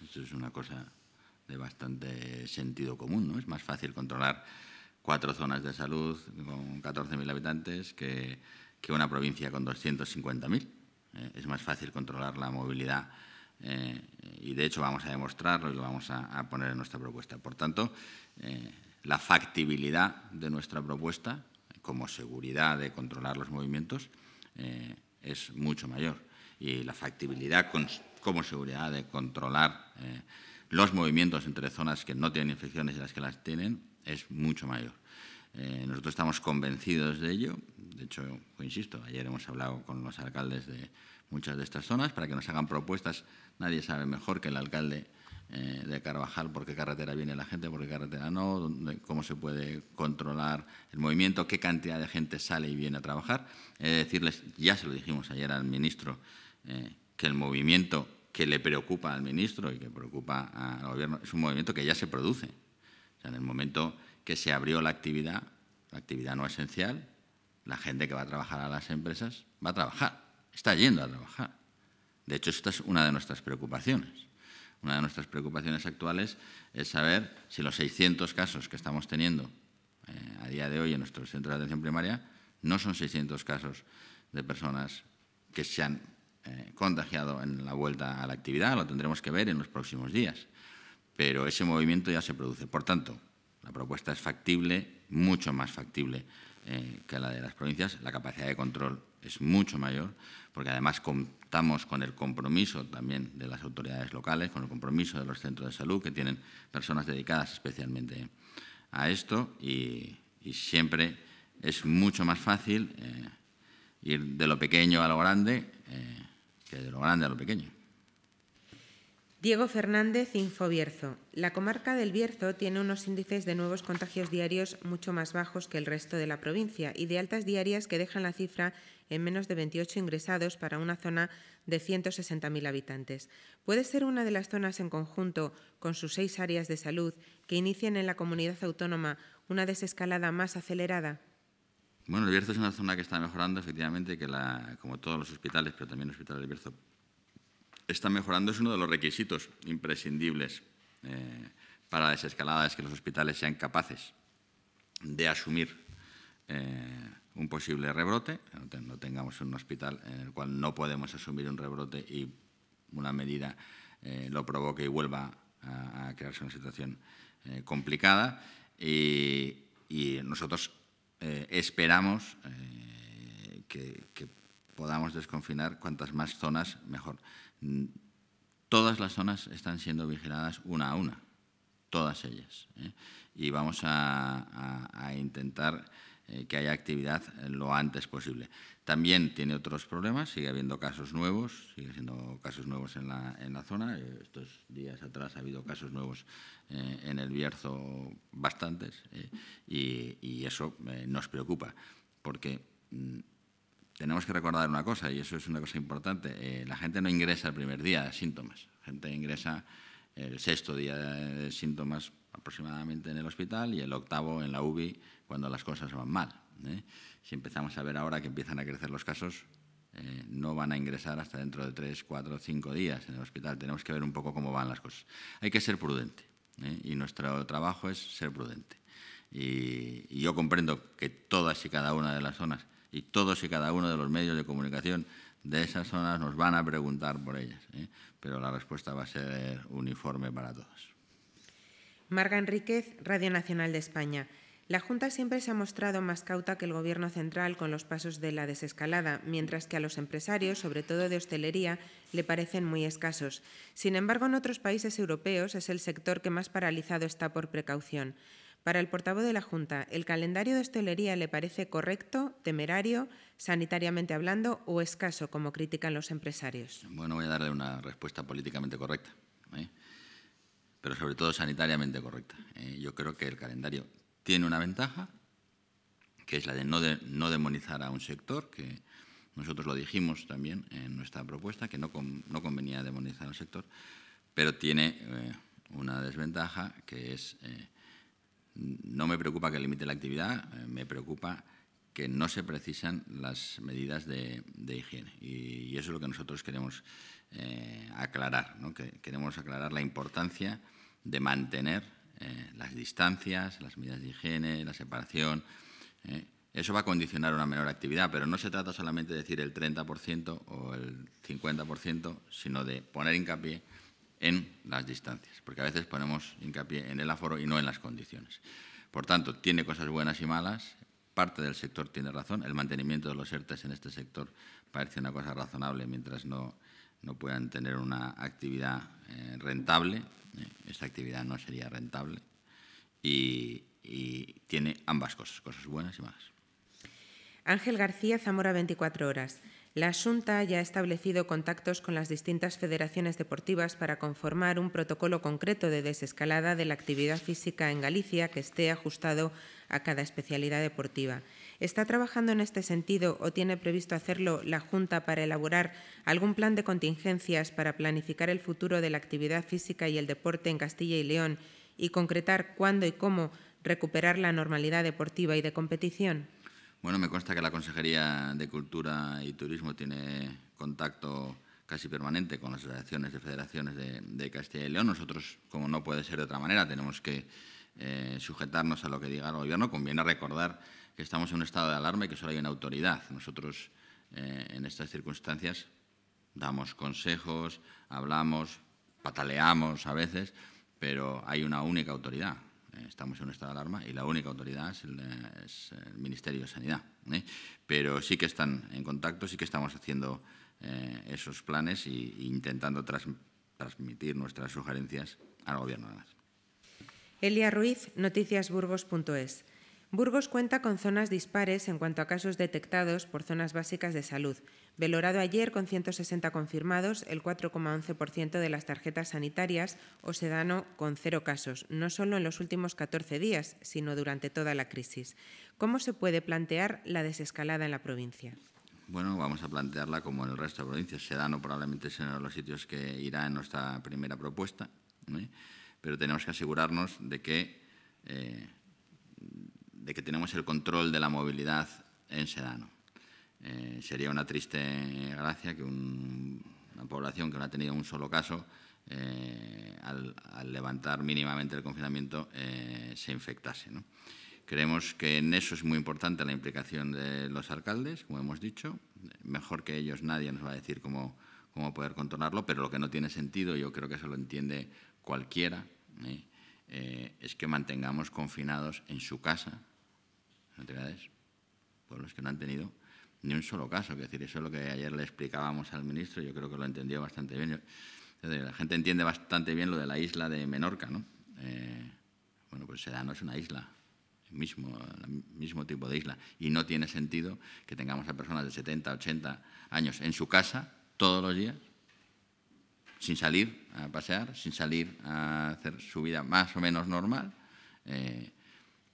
Esto es una cosa de bastante sentido común, ¿no? Es más fácil controlar cuatro zonas de salud con 14.000 habitantes que, que una provincia con 250.000. Eh, es más fácil controlar la movilidad eh, y, de hecho, vamos a demostrarlo y lo vamos a, poner en nuestra propuesta. Por tanto, eh, la factibilidad de nuestra propuesta como seguridad de controlar los movimientos es mucho mayor y la factibilidad como seguridad de controlar los movimientos entre zonas que no tienen infecciones y las que las tienen es mucho mayor. Eh, nosotros estamos convencidos de ello. De hecho, pues insisto, ayer hemos hablado con los alcaldes de muchas de estas zonas para que nos hagan propuestas. Nadie sabe mejor que el alcalde eh, de Carvajal por qué carretera viene la gente, por qué carretera no, cómo se puede controlar el movimiento, qué cantidad de gente sale y viene a trabajar. He de decirles, ya se lo dijimos ayer al ministro, eh, que el movimiento que le preocupa al ministro y que preocupa al gobierno es un movimiento que ya se produce. en el momento que se abrió la actividad, la actividad no esencial, la gente que va a trabajar a las empresas va a trabajar, está yendo a trabajar. De hecho, esta es una de nuestras preocupaciones. Una de nuestras preocupaciones actuales es saber si los 600 casos que estamos teniendo eh, a día de hoy en nuestro centro de atención primaria no son 600 casos de personas que se han eh, contagiado en la vuelta a la actividad, lo tendremos que ver en los próximos días. Pero ese movimiento ya se produce. Por tanto, la propuesta es factible, mucho más factible eh, que la de las provincias. La capacidad de control es mucho mayor, porque además contamos con el compromiso también de las autoridades locales, con el compromiso de los centros de salud, que tienen personas dedicadas especialmente a esto y, siempre es mucho más fácil eh, ir de lo pequeño a lo grande eh, que de lo grande a lo pequeño. Diego Fernández Infobierzo. La comarca del Bierzo tiene unos índices de nuevos contagios diarios mucho más bajos que el resto de la provincia y de altas diarias que dejan la cifra en menos de 28 ingresados para una zona de 160.000 habitantes. Puede ser una de las zonas en conjunto, con sus seis áreas de salud, que inician en la comunidad autónoma una desescalada más acelerada. Bueno, el Bierzo es una zona que está mejorando, efectivamente, que la, como todos los hospitales, pero también el Hospital del Bierzo está mejorando es uno de los requisitos imprescindibles eh, para la desescalada, es que los hospitales sean capaces de asumir eh, un posible rebrote, no tengamos un hospital en el cual no podemos asumir un rebrote y una medida eh, lo provoque y vuelva a, crearse una situación complicada. Y, nosotros esperamos que podamos desconfinar cuantas más zonas mejor. Mm, todas las zonas están siendo vigiladas una a una, todas ellas. ¿eh? Y vamos a, intentar eh, que haya actividad lo antes posible. También tiene otros problemas, sigue habiendo casos nuevos, sigue siendo casos nuevos en la, zona. Estos días atrás ha habido casos nuevos eh, en el Bierzo, bastantes, y, y, eso nos preocupa, porque mm, tenemos que recordar una cosa, y eso es una cosa importante, eh, la gente no ingresa el primer día de síntomas, la gente ingresa el sexto día de síntomas aproximadamente en el hospital y el octavo en la UBI cuando las cosas van mal. ¿eh? Si empezamos a ver ahora que empiezan a crecer los casos, eh, no van a ingresar hasta dentro de tres, cuatro, cinco días en el hospital. Tenemos que ver un poco cómo van las cosas. Hay que ser prudente y nuestro trabajo es ser prudente. Y, y yo comprendo que todas y cada una de las zonas y todos y cada uno de los medios de comunicación de esas zonas nos van a preguntar por ellas, ¿eh? pero la respuesta va a ser uniforme para todos. Marga Enríquez, Radio Nacional de España. La Junta siempre se ha mostrado más cauta que el Gobierno central con los pasos de la desescalada, mientras que a los empresarios, sobre todo de hostelería, le parecen muy escasos. Sin embargo, en otros países europeos es el sector que más paralizado está por precaución. Para el portavoz de la Junta, ¿el calendario de hostelería le parece correcto, temerario, sanitariamente hablando o escaso, como critican los empresarios? Bueno, voy a darle una respuesta políticamente correcta, ¿eh? pero sobre todo sanitariamente correcta. Eh, yo creo que el calendario tiene una ventaja, que es la de no, demonizar a un sector, que nosotros lo dijimos también en nuestra propuesta, que no, convenía demonizar al sector, pero tiene eh, una desventaja, que es no me preocupa que limite la actividad, eh, me preocupa que no se precisan las medidas de, higiene. Y, eso es lo que nosotros queremos eh, aclarar, ¿no? queremos aclarar la importancia de mantener eh, las distancias, las medidas de higiene, la separación. Eso va a condicionar una menor actividad, pero no se trata solamente de decir el 30% o el 50%, sino de poner hincapié en las distancias, porque a veces ponemos hincapié en el aforo y no en las condiciones. Por tanto, tiene cosas buenas y malas, parte del sector tiene razón, el mantenimiento de los ERTES en este sector parece una cosa razonable mientras no, puedan tener una actividad eh, rentable, eh, esta actividad no sería rentable, y, y tiene ambas cosas, cosas buenas y malas. Ángel García, Zamora 24 Horas. La Junta ya ha establecido contactos con las distintas federaciones deportivas para conformar un protocolo concreto de desescalada de la actividad física en Galicia que esté ajustado a cada especialidad deportiva. ¿Está trabajando en este sentido o tiene previsto hacerlo la Junta para elaborar algún plan de contingencias para planificar el futuro de la actividad física y el deporte en Castilla y León y concretar cuándo y cómo recuperar la normalidad deportiva y de competición? Bueno, me consta que la Consejería de Cultura y Turismo tiene contacto casi permanente con las asociaciones de federaciones de, Castilla y León. Nosotros, como no puede ser de otra manera, tenemos que eh, sujetarnos a lo que diga el Gobierno. Conviene recordar que estamos en un estado de alarma y que solo hay una autoridad. Nosotros, eh, en estas circunstancias, damos consejos, hablamos, pataleamos a veces, pero hay una única autoridad, eh, estamos en un estado de alarma y la única autoridad es el, Ministerio de Sanidad. ¿eh? Pero sí que están en contacto, sí que estamos haciendo eh, esos planes e intentando transmitir nuestras sugerencias al Gobierno. Elia Ruiz, noticiasburgos.es. Burgos cuenta con zonas dispares en cuanto a casos detectados por zonas básicas de salud, Velorado ayer con 160 confirmados, el 4,11% de las tarjetas sanitarias, o Sedano con cero casos, no solo en los últimos 14 días, sino durante toda la crisis. ¿Cómo se puede plantear la desescalada en la provincia? Bueno, vamos a plantearla como en el resto de provincias. Sedano probablemente será uno de los sitios que irá en nuestra primera propuesta, ¿eh? pero tenemos que asegurarnos de que, eh, de que tenemos el control de la movilidad en Sedano. Eh, sería una triste gracia que una población que no ha tenido un solo caso, eh, al, levantar mínimamente el confinamiento, eh, se infectase. Creemos que en eso es muy importante la implicación de los alcaldes, como hemos dicho. Mejor que ellos nadie nos va a decir cómo, poder contornarlo, pero lo que no tiene sentido, yo creo que eso lo entiende cualquiera, es que mantengamos confinados en su casa, en pueblos que no han tenido ni un solo caso. Es decir, eso es lo que ayer le explicábamos al ministro, yo creo que lo entendió bastante bien. la gente entiende bastante bien lo de la isla de Menorca, ¿no? Eh, bueno, pues no es una isla, mismo, mismo tipo de isla, y no tiene sentido que tengamos a personas de 70, 80 años en su casa todos los días, sin salir a pasear, sin salir a hacer su vida más o menos normal, eh,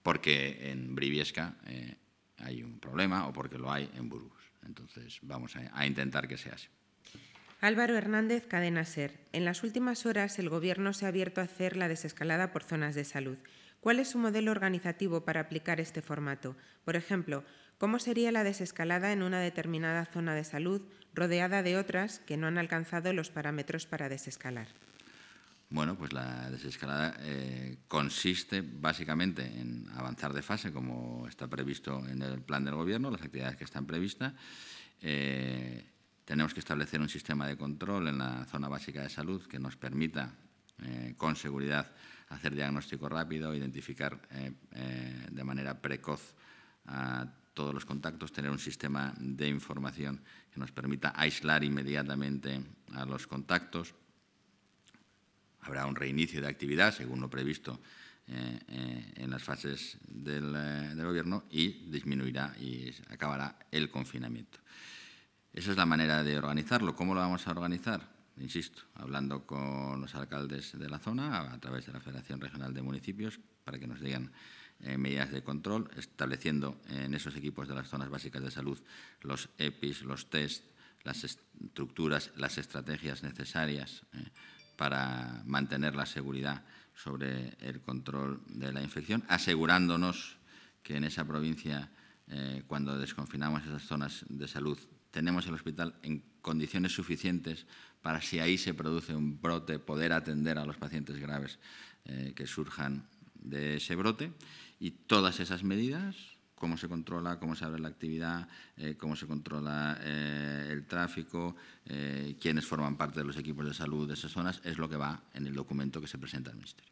porque en Briviesca eh, hay un problema o porque lo hay en Burgos. Entonces, vamos a, intentar que sea así. Álvaro Hernández, Cadena Ser. En las últimas horas, el Gobierno se ha abierto a hacer la desescalada por zonas de salud. ¿Cuál es su modelo organizativo para aplicar este formato? Por ejemplo, ¿cómo sería la desescalada en una determinada zona de salud rodeada de otras que no han alcanzado los parámetros para desescalar? Bueno, pues la desescalada eh, consiste básicamente en avanzar de fase, como está previsto en el plan del Gobierno, las actividades que están previstas. Eh, tenemos que establecer un sistema de control en la zona básica de salud que nos permita, eh, con seguridad, hacer diagnóstico rápido, identificar de manera precoz a todos los contactos, tener un sistema de información que nos permita aislar inmediatamente a los contactos Habrá un reinicio de actividad, según lo previsto eh, eh, en las fases eh, del, Gobierno, y disminuirá y acabará el confinamiento. Esa es la manera de organizarlo. ¿Cómo lo vamos a organizar? Insisto, hablando con los alcaldes de la zona, a, través de la Federación Regional de Municipios, para que nos digan medidas de control, estableciendo en esos equipos de las zonas básicas de salud los EPIs, los test, las estructuras, las estrategias necesarias para mantener la seguridad sobre el control de la infección, asegurándonos que en esa provincia, eh, cuando desconfinamos esas zonas de salud, tenemos el hospital en condiciones suficientes para, si ahí se produce un brote, poder atender a los pacientes graves eh, que surjan de ese brote. Y todas esas medidas cómo se controla, cómo se abre la actividad, eh, cómo se controla eh, el tráfico, eh, quiénes forman parte de los equipos de salud de esas zonas, es lo que va en el documento que se presenta al Ministerio.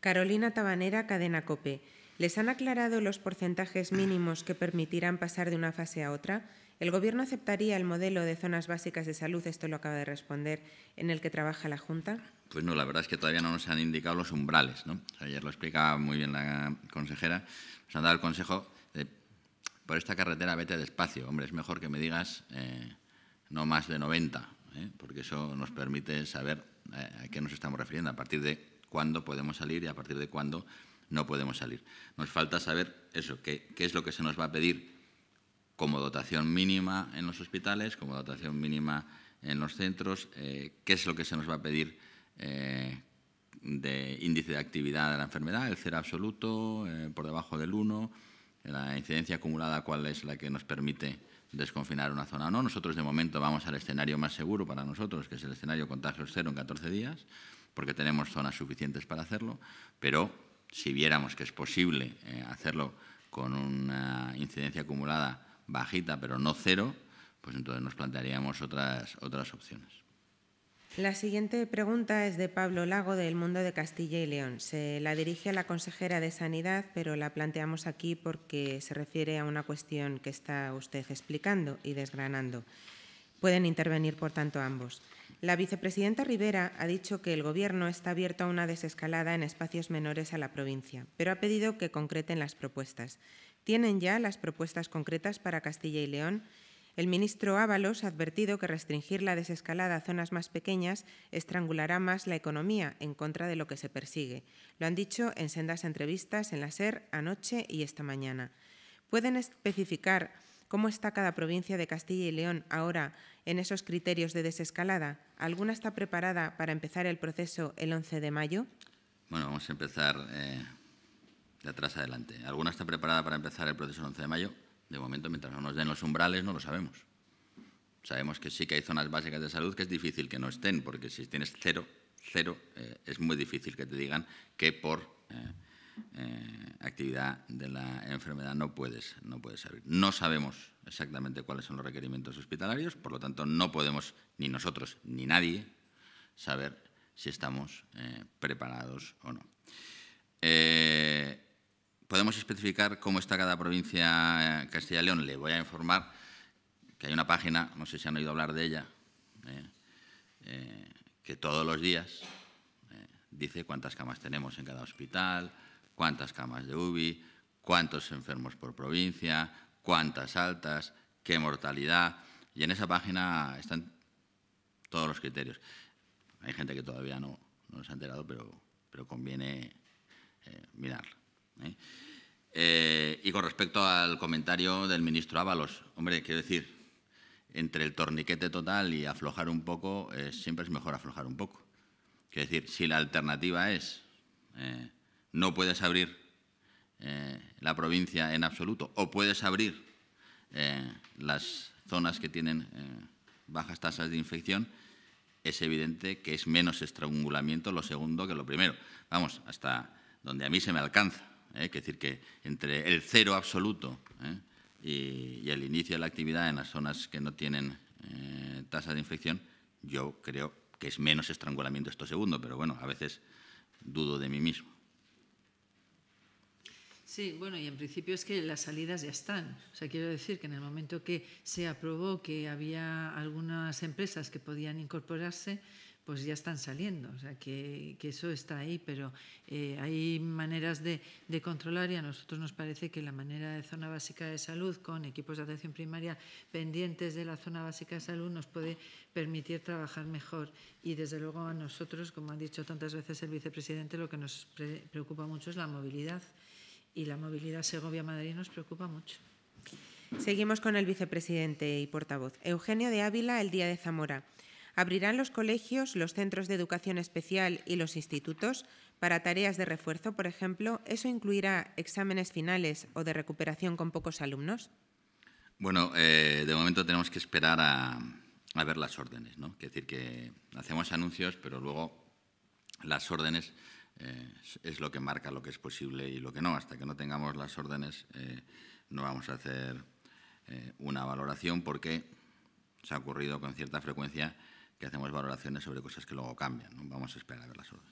Carolina Tabanera, Cadena COPE. ¿Les han aclarado los porcentajes mínimos que permitirán pasar de una fase a otra? El Gobierno aceptaría el modelo de zonas básicas de salud, esto lo acaba de responder, en el que trabaja la Junta. Pues no, la verdad es que todavía no nos han indicado los umbrales. ¿no? ayer lo explicaba muy bien la consejera. Nos han dado el consejo de, por esta carretera vete despacio. Hombre, es mejor que me digas eh, no más de 90, ¿eh? porque eso nos permite saber eh, a qué nos estamos refiriendo, a partir de cuándo podemos salir y a partir de cuándo no podemos salir. Nos falta saber eso, qué es lo que se nos va a pedir como dotación mínima en los hospitales, como dotación mínima en los centros, eh, qué es lo que se nos va a pedir eh, de índice de actividad de la enfermedad, el cero absoluto, eh, por debajo del 1, la incidencia acumulada, cuál es la que nos permite desconfinar una zona o no. Nosotros de momento vamos al escenario más seguro para nosotros, que es el escenario contagios cero en 14 días, porque tenemos zonas suficientes para hacerlo, pero si viéramos que es posible hacerlo con una incidencia acumulada bajita pero no cero, pues entonces nos plantearíamos otras, otras opciones. La siguiente pregunta es de Pablo Lago del Mundo de Castilla y León. Se la dirige a la consejera de Sanidad, pero la planteamos aquí porque se refiere a una cuestión que está usted explicando y desgranando. Pueden intervenir, por tanto, ambos. La vicepresidenta Rivera ha dicho que el Gobierno está abierto a una desescalada en espacios menores a la provincia, pero ha pedido que concreten las propuestas tienen ya las propuestas concretas para Castilla y León, el ministro Ábalos ha advertido que restringir la desescalada a zonas más pequeñas estrangulará más la economía en contra de lo que se persigue. Lo han dicho en sendas entrevistas en la SER anoche y esta mañana. ¿Pueden especificar cómo está cada provincia de Castilla y León ahora en esos criterios de desescalada? ¿Alguna está preparada para empezar el proceso el 11 de mayo? Bueno, vamos a empezar eh, de atrás adelante. ¿Alguna está preparada para empezar el proceso el 11 de mayo? De momento, mientras no nos den los umbrales, no lo sabemos. Sabemos que sí que hay zonas básicas de salud que es difícil que no estén, porque si tienes cero, cero, eh, es muy difícil que te digan que por eh, eh, actividad de la enfermedad no puedes, no puedes abrir. No sabemos exactamente cuáles son los requerimientos hospitalarios, por lo tanto no podemos, ni nosotros ni nadie, saber si estamos preparados o no. Eh, podemos especificar cómo está cada provincia eh, Castilla León. Le voy a informar que hay una página, no sé si han oído hablar de ella, eh, eh, que todos los días dice cuántas camas tenemos en cada hospital, cuántas camas de UBI, cuántos enfermos por provincia, cuántas altas, qué mortalidad. Y en esa página están todos los criterios. Hay gente que todavía no, no se ha enterado, pero, pero conviene mirarla. ¿eh? Eh, y con respecto al comentario del ministro Ábalos, hombre, quiero decir, entre el torniquete total y aflojar un poco, eh, siempre es mejor aflojar un poco. Quiero decir, si la alternativa es no puedes abrir la provincia en absoluto o puedes abrir las zonas que tienen bajas tasas de infección, es evidente que es menos estrangulamiento lo segundo que lo primero. Vamos, hasta donde a mí se me alcanza es ¿eh? decir que entre el cero absoluto ¿eh? y, el inicio de la actividad en las zonas que no tienen eh, tasa de infección, yo creo que es menos estrangulamiento esto segundo, pero bueno, a veces dudo de mí mismo. Sí, bueno, y en principio es que las salidas ya están. O sea, quiero decir que en el momento que se aprobó que había algunas empresas que podían incorporarse, pues ya están saliendo. O sea, que, eso está ahí, pero eh, hay maneras de, controlar y a nosotros nos parece que la manera de zona básica de salud, con equipos de atención primaria pendientes de la zona básica de salud, nos puede permitir trabajar mejor. Y desde luego a nosotros, como ha dicho tantas veces el vicepresidente, lo que nos preocupa mucho es la movilidad. Y la movilidad Segovia-Madrid nos preocupa mucho. Seguimos con el vicepresidente y portavoz. Eugenio de Ávila, el Día de Zamora abrirán los colegios, los centros de educación especial y los institutos para tareas de refuerzo, por ejemplo. ¿Eso incluirá exámenes finales o de recuperación con pocos alumnos? Bueno, eh, de momento tenemos que esperar a, ver las órdenes. ¿no? Es decir, que hacemos anuncios, pero luego las órdenes eh, es lo que marca lo que es posible y lo que no. Hasta que no tengamos las órdenes eh, no vamos a hacer una valoración porque se ha ocurrido con cierta frecuencia que hacemos valoraciones sobre cosas que luego cambian. Vamos a esperar a ver las horas.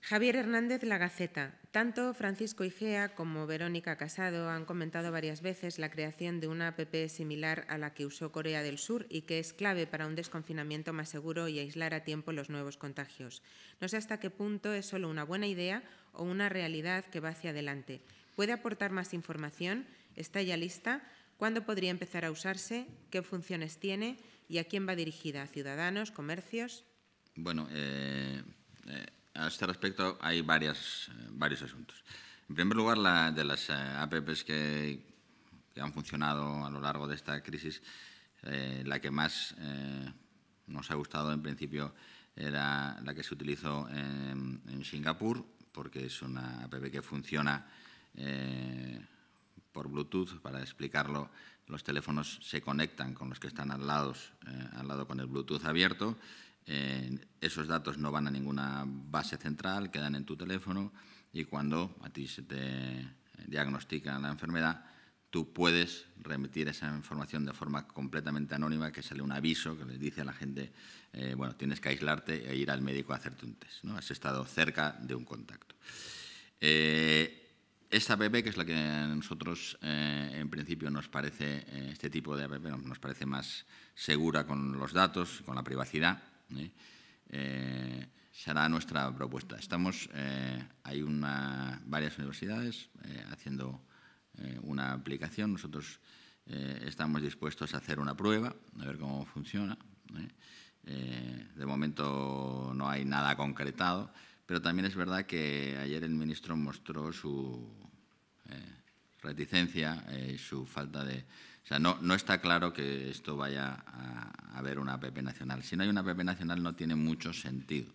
Javier Hernández La Gaceta. Tanto Francisco Igea como Verónica Casado han comentado varias veces la creación de una APP similar a la que usó Corea del Sur y que es clave para un desconfinamiento más seguro y aislar a tiempo los nuevos contagios. No sé hasta qué punto es solo una buena idea o una realidad que va hacia adelante. ¿Puede aportar más información? ¿Está ya lista? ¿Cuándo podría empezar a usarse? ¿Qué funciones tiene? ¿Y a quién va dirigida? ¿A ciudadanos, comercios? Bueno, eh, eh, a este respecto hay varias, eh, varios asuntos. En primer lugar, de las APPs que, han funcionado a lo largo de esta crisis, la que más nos ha gustado en principio era la que se utilizó en, en Singapur, porque es una app que funciona por Bluetooth, para explicarlo los teléfonos se conectan con los que están al lado, eh, al lado con el Bluetooth abierto. Eh, esos datos no van a ninguna base central, quedan en tu teléfono y cuando a ti se te eh, diagnostican la enfermedad, tú puedes remitir esa información de forma completamente anónima, que sale un aviso que le dice a la gente, bueno, tienes que aislarte e ir al médico a hacerte un test. ¿no? Has estado cerca de un contacto. Esta app, que es la que a nosotros eh, en principio nos parece, eh, este tipo de app nos parece más segura con los datos, con la privacidad, ¿eh? será nuestra propuesta. Estamos, hay una, varias universidades haciendo una aplicación, nosotros estamos dispuestos a hacer una prueba, a ver cómo funciona. de momento no hay nada concretado, pero también es verdad que ayer el ministro mostró su eh, reticencia, y eh, su falta de... O sea, no, está claro que esto vaya a, haber una APP nacional. Si no hay una APP nacional no tiene mucho sentido,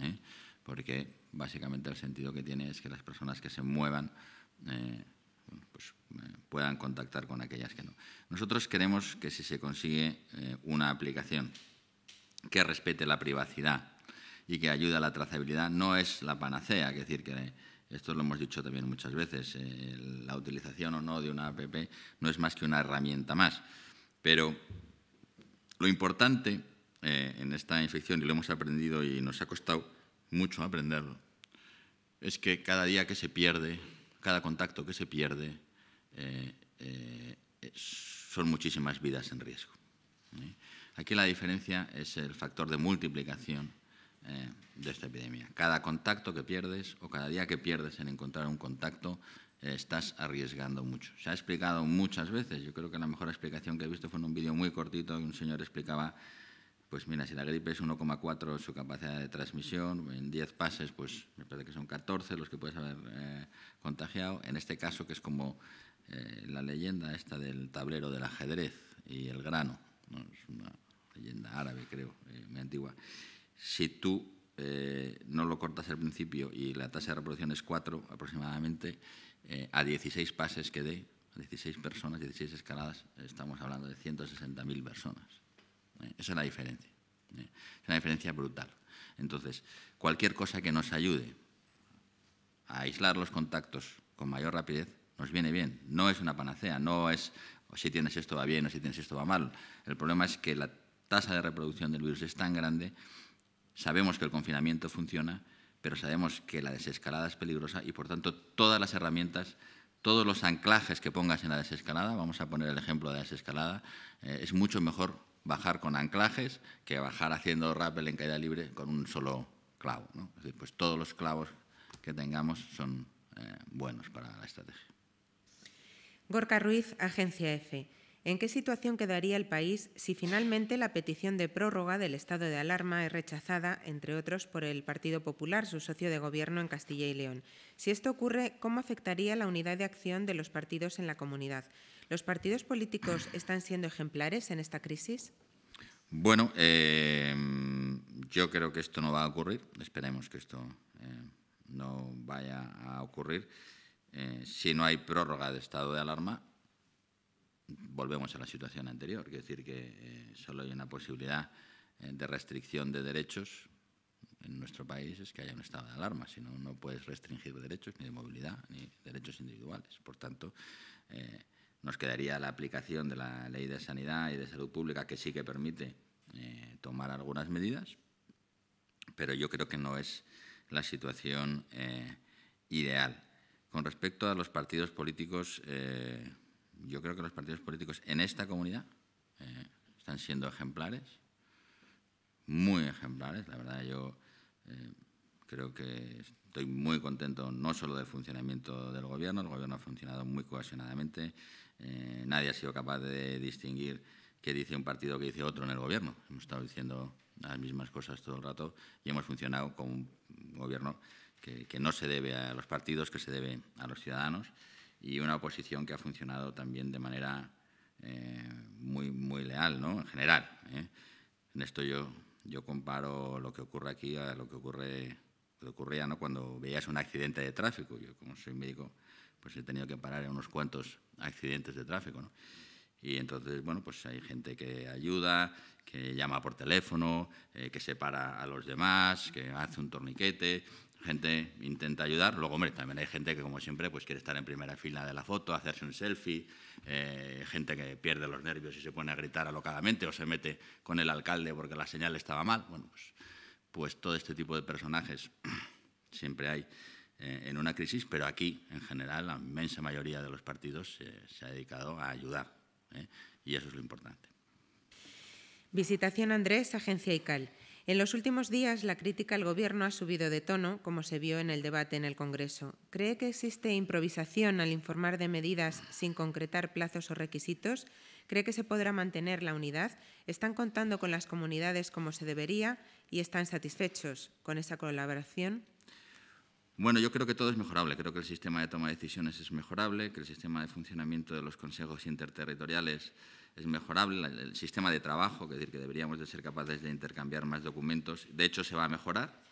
¿eh? porque básicamente el sentido que tiene es que las personas que se muevan pues, puedan contactar con aquellas que no. Nosotros queremos que si se consigue una aplicación que respete la privacidad, y que ayuda a la trazabilidad, no es la panacea. Es decir, que esto lo hemos dicho también muchas veces, eh, la utilización o no de una app no es más que una herramienta más. Pero lo importante eh, en esta infección, y lo hemos aprendido y nos ha costado mucho aprenderlo, es que cada día que se pierde, cada contacto que se pierde, eh, son muchísimas vidas en riesgo. Aquí la diferencia es el factor de multiplicación eh, de esta epidemia. Cada contacto que pierdes o cada día que pierdes en encontrar un contacto eh, estás arriesgando mucho. Se ha explicado muchas veces, yo creo que la mejor explicación que he visto fue en un vídeo muy cortito que un señor explicaba, pues mira, si la gripe es 1,4 su capacidad de transmisión, en 10 pases pues me parece que son 14 los que puedes haber eh, contagiado, en este caso que es como la leyenda esta del tablero del ajedrez y el grano, es una leyenda árabe creo, muy antigua si tú eh, no lo cortas al principio y la tasa de reproducción es 4 aproximadamente, eh, a 16 pases que dé, a 16 personas, 16 escaladas, estamos hablando de 160.000 personas. ¿eh? esa es la diferencia. Es una diferencia brutal. Entonces, cualquier cosa que nos ayude a aislar los contactos con mayor rapidez nos viene bien. No es una panacea, no es si tienes esto va bien o si tienes esto va mal. El problema es que la tasa de reproducción del virus es tan grande Sabemos que el confinamiento funciona, pero sabemos que la desescalada es peligrosa y, por tanto, todas las herramientas, todos los anclajes que pongas en la desescalada, vamos a poner el ejemplo de la desescalada, eh, es mucho mejor bajar con anclajes que bajar haciendo rappel en caída libre con un solo clavo. pues todos los clavos que tengamos son eh, buenos para la estrategia. Gorka Ruiz, Agencia EFE en qué situación quedaría el país si finalmente la petición de prórroga del estado de alarma es rechazada, entre otros, por el Partido Popular, su socio de gobierno en Castilla y León. Si esto ocurre, ¿cómo afectaría la unidad de acción de los partidos en la comunidad? ¿Los partidos políticos están siendo ejemplares en esta crisis? Bueno, eh, yo creo que esto no va a ocurrir. Esperemos que esto eh, no vaya a ocurrir. Eh, si no hay prórroga de estado de alarma, volvemos a la situación anterior, que decir, que eh, solo hay una posibilidad eh, de restricción de derechos en nuestro país es que haya un estado de alarma, si no, no puedes restringir derechos, ni de movilidad, ni derechos individuales. Por tanto, eh, nos quedaría la aplicación de la Ley de Sanidad y de Salud Pública, que sí que permite tomar algunas medidas, pero yo creo que no es la situación ideal. Con respecto a los partidos políticos, yo creo que los partidos políticos en esta comunidad eh, están siendo ejemplares, muy ejemplares. La verdad, yo eh, creo que estoy muy contento no solo del funcionamiento del Gobierno, el Gobierno ha funcionado muy cohesionadamente, eh, nadie ha sido capaz de distinguir qué dice un partido que dice otro en el Gobierno. Hemos estado diciendo las mismas cosas todo el rato y hemos funcionado con un Gobierno que no se debe a los partidos, que se debe a los ciudadanos y una oposición que ha funcionado también de manera eh, muy, muy leal, ¿no? En general. ¿eh? En esto yo, yo comparo lo que ocurre aquí a lo que ocurre ocurría ¿no? cuando veías un accidente de tráfico. Yo, como soy médico, pues he tenido que parar en unos cuantos accidentes de tráfico. Y entonces, bueno, pues hay gente que ayuda, que llama por teléfono, eh, que separa a los demás, que hace un torniquete, gente intenta ayudar. Luego, hombre, también hay gente que, como siempre, pues quiere estar en primera fila de la foto, hacerse un selfie, eh, gente que pierde los nervios y se pone a gritar alocadamente o se mete con el alcalde porque la señal estaba mal. Bueno, pues, pues todo este tipo de personajes siempre hay eh, en una crisis, pero aquí, en general, la inmensa mayoría de los partidos eh, se ha dedicado a ayudar. Y eso es lo importante. Visitación Andrés, Agencia ICAL. En los últimos días, la crítica al Gobierno ha subido de tono, como se vio en el debate en el Congreso. ¿Cree que existe improvisación al informar de medidas sin concretar plazos o requisitos? ¿Cree que se podrá mantener la unidad? ¿Están contando con las comunidades como se debería y están satisfechos con esa colaboración? Bueno, yo creo que todo es mejorable. Creo que el sistema de toma de decisiones es mejorable, que el sistema de funcionamiento de los consejos interterritoriales es mejorable, el sistema de trabajo, es decir, que deberíamos de ser capaces de intercambiar más documentos, de hecho se va a mejorar.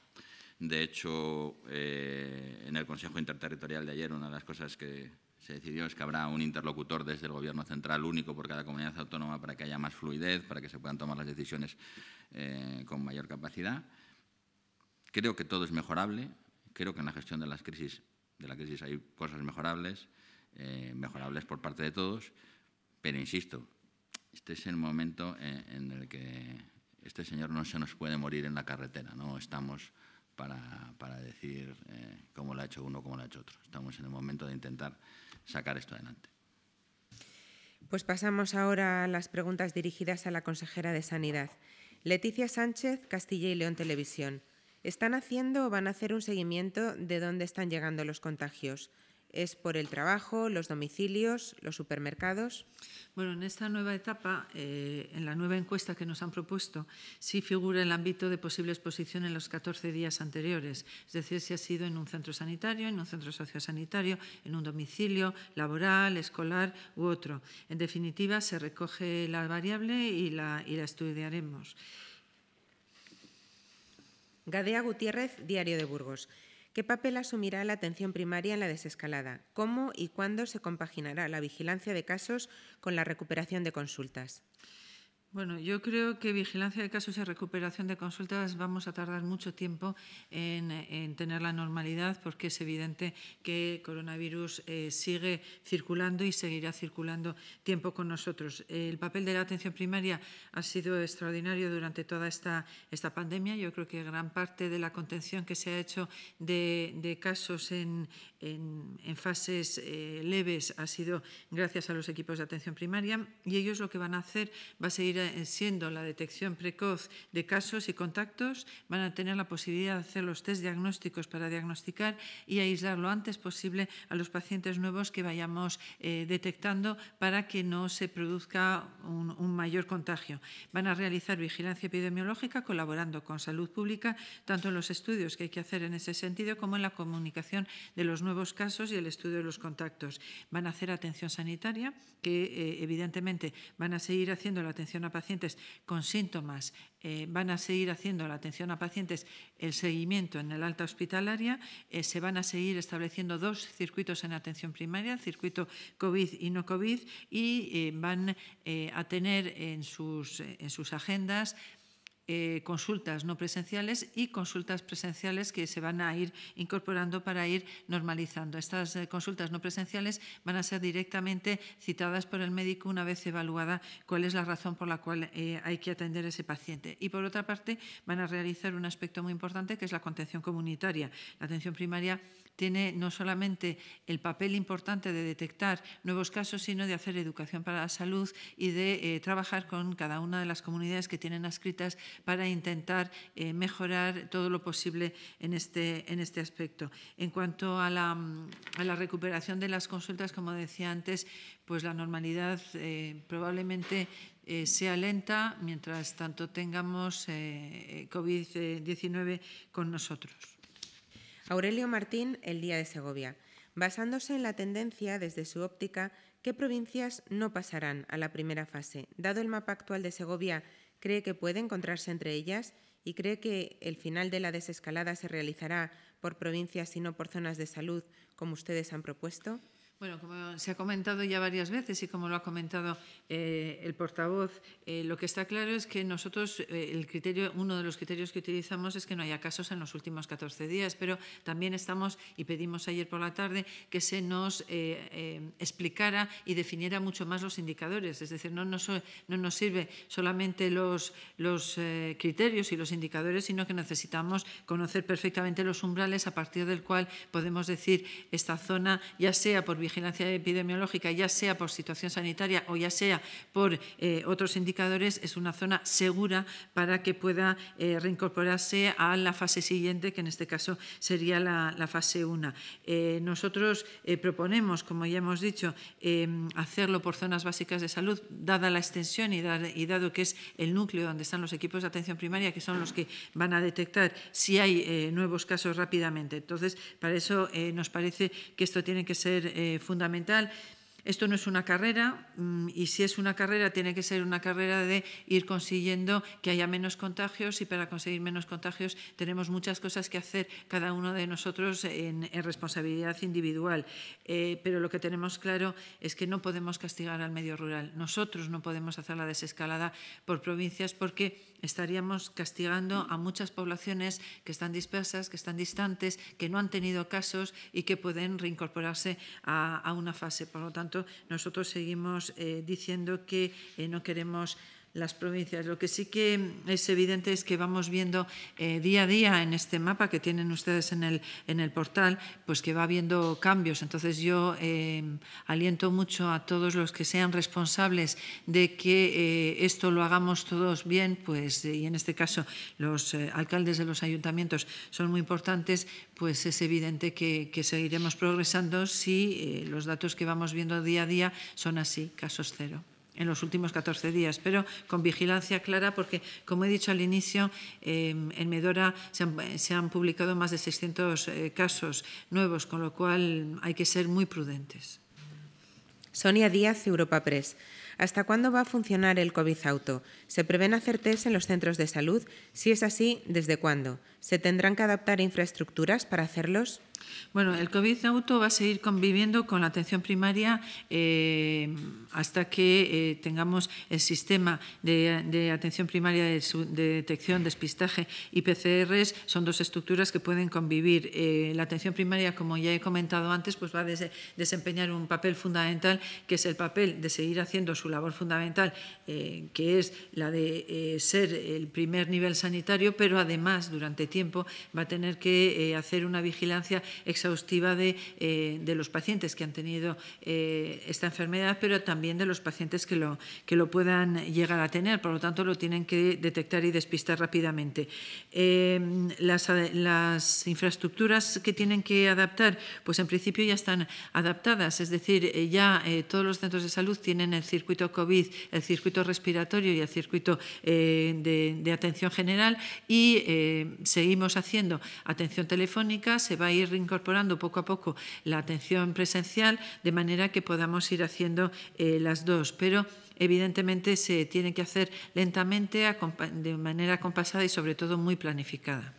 De hecho, eh, en el Consejo Interterritorial de ayer una de las cosas que se decidió es que habrá un interlocutor desde el Gobierno central único por cada comunidad autónoma para que haya más fluidez, para que se puedan tomar las decisiones eh, con mayor capacidad. Creo que todo es mejorable. Creo que en la gestión de las crisis, de la crisis hay cosas mejorables, eh, mejorables por parte de todos. Pero insisto, este es el momento eh, en, el que este señor no se nos puede morir en la carretera, no estamos para, decir eh, cómo lo ha hecho uno, cómo lo ha hecho otro. Estamos en el momento de intentar sacar esto adelante. Pues pasamos ahora a las preguntas dirigidas a la consejera de Sanidad. Leticia Sánchez, Castilla y León Televisión. ¿Están haciendo o van a hacer un seguimiento de dónde están llegando los contagios? es por el trabajo, los domicilios, los supermercados. Bueno, en esta nueva etapa, eh, en la nueva encuesta que nos han propuesto, sí figura el ámbito de posible exposición en los 14 días anteriores, es decir, si ha sido en un centro sanitario, en un centro sociosanitario, en un domicilio laboral, escolar u otro. En definitiva, se recoge la variable y la, y la estudiaremos. Gadea Gutiérrez, Diario de Burgos. ¿Qué papel asumirá la atención primaria en la desescalada? ¿Cómo y cuándo se compaginará la vigilancia de casos con la recuperación de consultas? Bueno, yo creo que vigilancia de casos y recuperación de consultas vamos a tardar mucho tiempo en, tener la normalidad porque es evidente que coronavirus eh, sigue circulando y seguirá circulando tiempo con nosotros. El papel de la atención primaria ha sido extraordinario durante toda esta, esta pandemia. Yo creo que gran parte de la contención que se ha hecho de, casos en, fases eh, leves ha sido gracias a los equipos de atención primaria y ellos lo que van a hacer va a seguir eh, siendo la detección precoz de casos y contactos, van a tener la posibilidad de hacer los test diagnósticos para diagnosticar y aislar lo antes posible a los pacientes nuevos que vayamos eh, detectando para que no se produzca un, mayor contagio. Van a realizar vigilancia epidemiológica colaborando con salud pública, tanto en los estudios que hay que hacer en ese sentido como en la comunicación de los nuevos casos y el estudio de los contactos. Van a hacer atención sanitaria, que eh, evidentemente van a seguir haciendo la atención a pacientes con síntomas eh, van a seguir haciendo la atención a pacientes el seguimiento en el alta hospitalaria, eh, se van a seguir estableciendo dos circuitos en atención primaria, el circuito COVID y no COVID, y eh, van a tener en sus, en sus agendas eh, consultas no presenciales y consultas presenciales que se van a ir incorporando para ir normalizando. Estas eh, consultas no presenciales van a ser directamente citadas por el médico una vez evaluada cuál es la razón por la cual eh, hay que atender a ese paciente. Y por otra parte, van a realizar un aspecto muy importante que es la contención comunitaria. La atención primaria tiene no solamente el papel importante de detectar nuevos casos, sino de hacer educación para la salud y de trabajar con cada una de las comunidades que tienen adscritas para intentar eh, mejorar todo lo posible en este, este aspecto. En cuanto mm, a la, recuperación de las consultas, como decía antes, pues la normalidad eh, probablemente eh, sea lenta mientras tanto tengamos COVID-19 con nosotros. Aurelio Martín, El Día de Segovia. Basándose en la tendencia desde su óptica, ¿qué provincias no pasarán a la primera fase? Dado el mapa actual de Segovia, cree que puede encontrarse entre ellas y cree que el final de la desescalada se realizará por provincias y no por zonas de salud, como ustedes han propuesto? Bueno, como se ha comentado ya varias veces y como lo ha comentado eh, el portavoz, eh, lo que está claro es que nosotros, eh, el criterio, uno de los criterios que utilizamos es que no haya casos en los últimos 14 días, pero también estamos y pedimos ayer por la tarde que se nos explicara y definiera mucho más los indicadores. Es decir, no nos, no nos sirve solamente los, los criterios y los indicadores, sino que necesitamos conocer perfectamente los umbrales a partir del cual podemos decir esta zona, ya sea por vigilancia, vigilancia epidemiológica, ya sea por situación sanitaria o ya sea por eh, otros indicadores, es una zona segura para que pueda eh, reincorporarse a la fase siguiente, que en este caso sería la, fase 1. Eh, nosotros proponemos, como ya hemos dicho, em, hacerlo por zonas básicas de salud, dada la extensión y, dado, y dado que es el núcleo donde están los equipos de atención primaria, que son los que van a detectar si hay nuevos casos rápidamente. Entonces, para eso nos parece que esto tiene que ser fundamental. Esto no es una carrera mm, y si es una carrera tiene que ser una carrera de ir consiguiendo que haya menos contagios y para conseguir menos contagios tenemos muchas cosas que hacer cada uno de nosotros en, responsabilidad individual. Eh, pero lo que tenemos claro es que no podemos castigar al medio rural. Nosotros no podemos hacer la desescalada por provincias porque estaríamos castigando a muchas poblaciones que están dispersas, que están distantes, que no han tenido casos y que pueden reincorporarse a, una fase. Por lo tanto, nosotros seguimos eh, diciendo que eh, no queremos las provincias. Lo que sí que es evidente es que vamos viendo eh, día a día en este mapa que tienen ustedes en el, en el portal, pues que va habiendo cambios. Entonces yo eh, aliento mucho a todos los que sean responsables de que eh, esto lo hagamos todos bien, pues, y en este caso los alcaldes de los ayuntamientos son muy importantes, pues es evidente que seguiremos progresando si los datos que vamos viendo día a día son así, casos cero en los últimos 14 días, pero con vigilancia clara porque, como he dicho al inicio, em, en Medora se han, publicado más de 600 eh, casos nuevos, con lo cual hay que ser muy prudentes. Sonia Díaz, Europa Press. ¿Hasta cuándo va a funcionar el COVID auto? ¿Se prevén hacer test en los centros de salud? Si es así, ¿desde cuándo? ¿Se tendrán que adaptar infraestructuras para hacerlos? Bueno, el COVID auto va a seguir conviviendo con la atención primaria eh, hasta que eh, tengamos el sistema de, atención primaria de, detección, despistaje y PCRs. Son dos estructuras que pueden convivir. Eh, la atención primaria, como ya he comentado antes, pues va a desempeñar un papel fundamental, que es el papel de seguir haciendo su labor fundamental, que es la de ser el primer nivel sanitario, pero además durante tiempo va a tener que hacer una vigilancia exhaustiva de, eh, de los pacientes que han tenido eh, esta enfermedad, pero también de los pacientes que lo, que lo puedan llegar a tener. Por lo tanto, lo tienen que detectar y despistar rápidamente. Em, las, las, infraestructuras que tienen que adaptar, pues en principio ya están adaptadas, es decir, eh, ya todos los centros de salud tienen el circuito COVID, el circuito respiratorio y el circuito de, de, atención general y seguimos haciendo atención telefónica, se va a ir incorporando poco a poco la atención presencial, de manera que podamos ir haciendo eh, las dos. Pero evidentemente se tiene que hacer lentamente, de manera compasada y sobre todo muy planificada.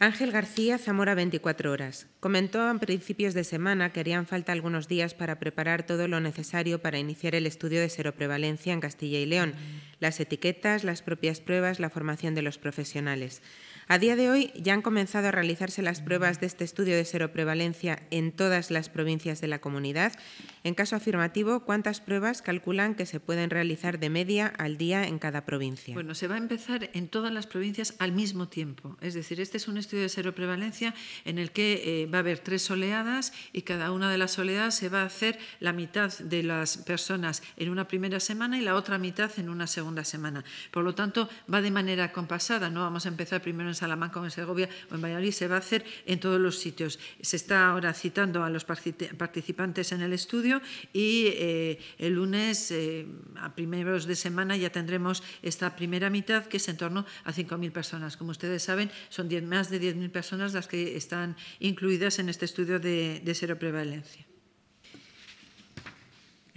Ángel García, Zamora 24 horas. Comentó a principios de semana que harían falta algunos días para preparar todo lo necesario para iniciar el estudio de seroprevalencia en Castilla y León, mm. las etiquetas, las propias pruebas, la formación de los profesionales. A día de hoy ya han comenzado a realizarse las pruebas de este estudio de seroprevalencia en todas las provincias de la comunidad. En caso afirmativo, ¿cuántas pruebas calculan que se pueden realizar de media al día en cada provincia? Bueno, se va a empezar en todas las provincias al mismo tiempo. Es decir, este es un estudio de seroprevalencia en el que eh, va a haber tres oleadas y cada una de las oleadas se va a hacer la mitad de las personas en una primera semana y la otra mitad en una segunda semana. Por lo tanto, va de manera compasada. No vamos a empezar primero en Salamanca en Segovia o en Valladolid, se va a hacer en todos los sitios. Se está ahora citando a los participantes en el estudio y eh, el lunes, eh, a primeros de semana, ya tendremos esta primera mitad, que es en torno a 5.000 personas. Como ustedes saben, son más de 10.000 personas las que están incluidas en este estudio de, de seroprevalencia.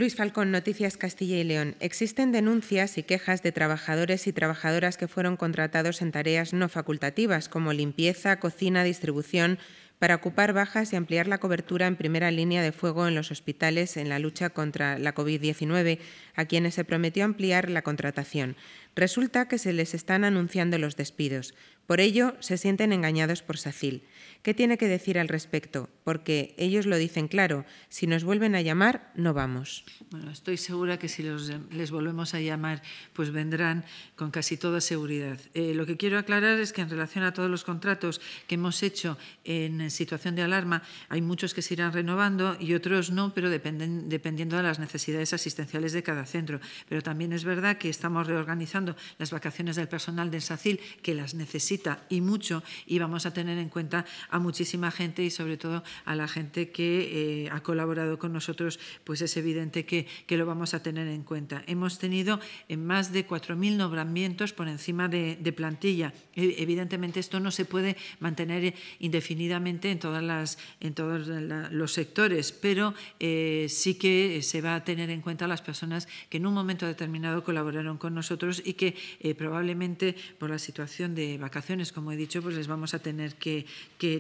Luis Falcón, Noticias Castilla y León. Existen denuncias y quejas de trabajadores y trabajadoras que fueron contratados en tareas no facultativas, como limpieza, cocina, distribución, para ocupar bajas y ampliar la cobertura en primera línea de fuego en los hospitales en la lucha contra la COVID-19, a quienes se prometió ampliar la contratación. Resulta que se les están anunciando los despidos. Por ello, se sienten engañados por SACIL. ¿Qué tiene que decir al respecto? Porque ellos lo dicen claro, si nos vuelven a llamar, no vamos. Bueno, estoy segura que si les volvemos a llamar, pues vendrán con casi toda seguridad. Eh, lo que quiero aclarar es que en relación a todos los contratos que hemos hecho en situación de alarma, hay muchos que se irán renovando y otros no, pero dependiendo de las necesidades asistenciales de cada centro. Pero también es verdad que estamos reorganizando las vacaciones del personal de SACIL que las necesita y mucho y vamos a tener en cuenta a muchísima gente y sobre todo a la gente que eh, ha colaborado con nosotros, pues es evidente que, que, lo vamos a tener en cuenta. Hemos tenido en eh, más de 4.000 nombramientos por encima de, plantilla. E, evidentemente esto no se puede mantener indefinidamente en, todas las, en todos los sectores, pero eh, sí que se va a tener en cuenta las personas que en un momento determinado colaboraron con nosotros y que probablemente por la situación de vacaciones como he dicho, pues les vamos a tener que,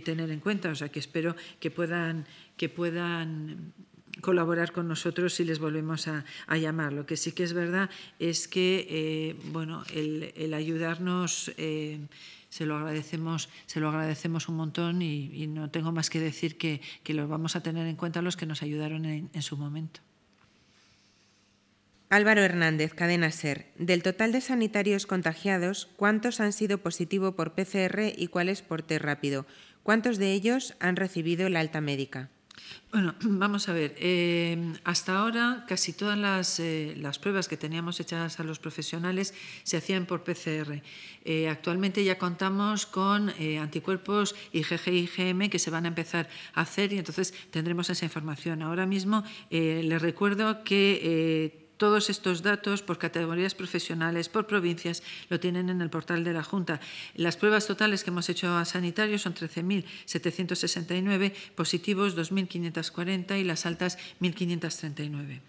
tener en cuenta. O sea, que espero que puedan, que puedan colaborar con nosotros si les volvemos a, llamar. Lo que sí que es verdad es que eh, bueno, el, ayudarnos eh, se, lo agradecemos, se lo agradecemos un montón y, no tengo más que decir que, que los vamos a tener en cuenta los que nos ayudaron en su momento. Álvaro Hernández, Cadena Ser. Del total de sanitarios contagiados, ¿cuántos han sido positivo por PCR y cuáles por test rápido? ¿Cuántos de ellos han recibido la alta médica? Bueno, vamos a ver. Eh, hasta ahora casi todas las, eh, pruebas que teníamos hechas a los profesionales se hacían por PCR. Eh, actualmente ya contamos con anticuerpos IgG y IgM que se van a empezar a hacer y entonces tendremos esa información. Ahora mismo les recuerdo que todos estos datos por categorías profesionales, por provincias, lo tienen en el portal de la Junta. Las pruebas totales que hemos hecho a sanitarios son 13.769, positivos 2.540 y las altas 1.539.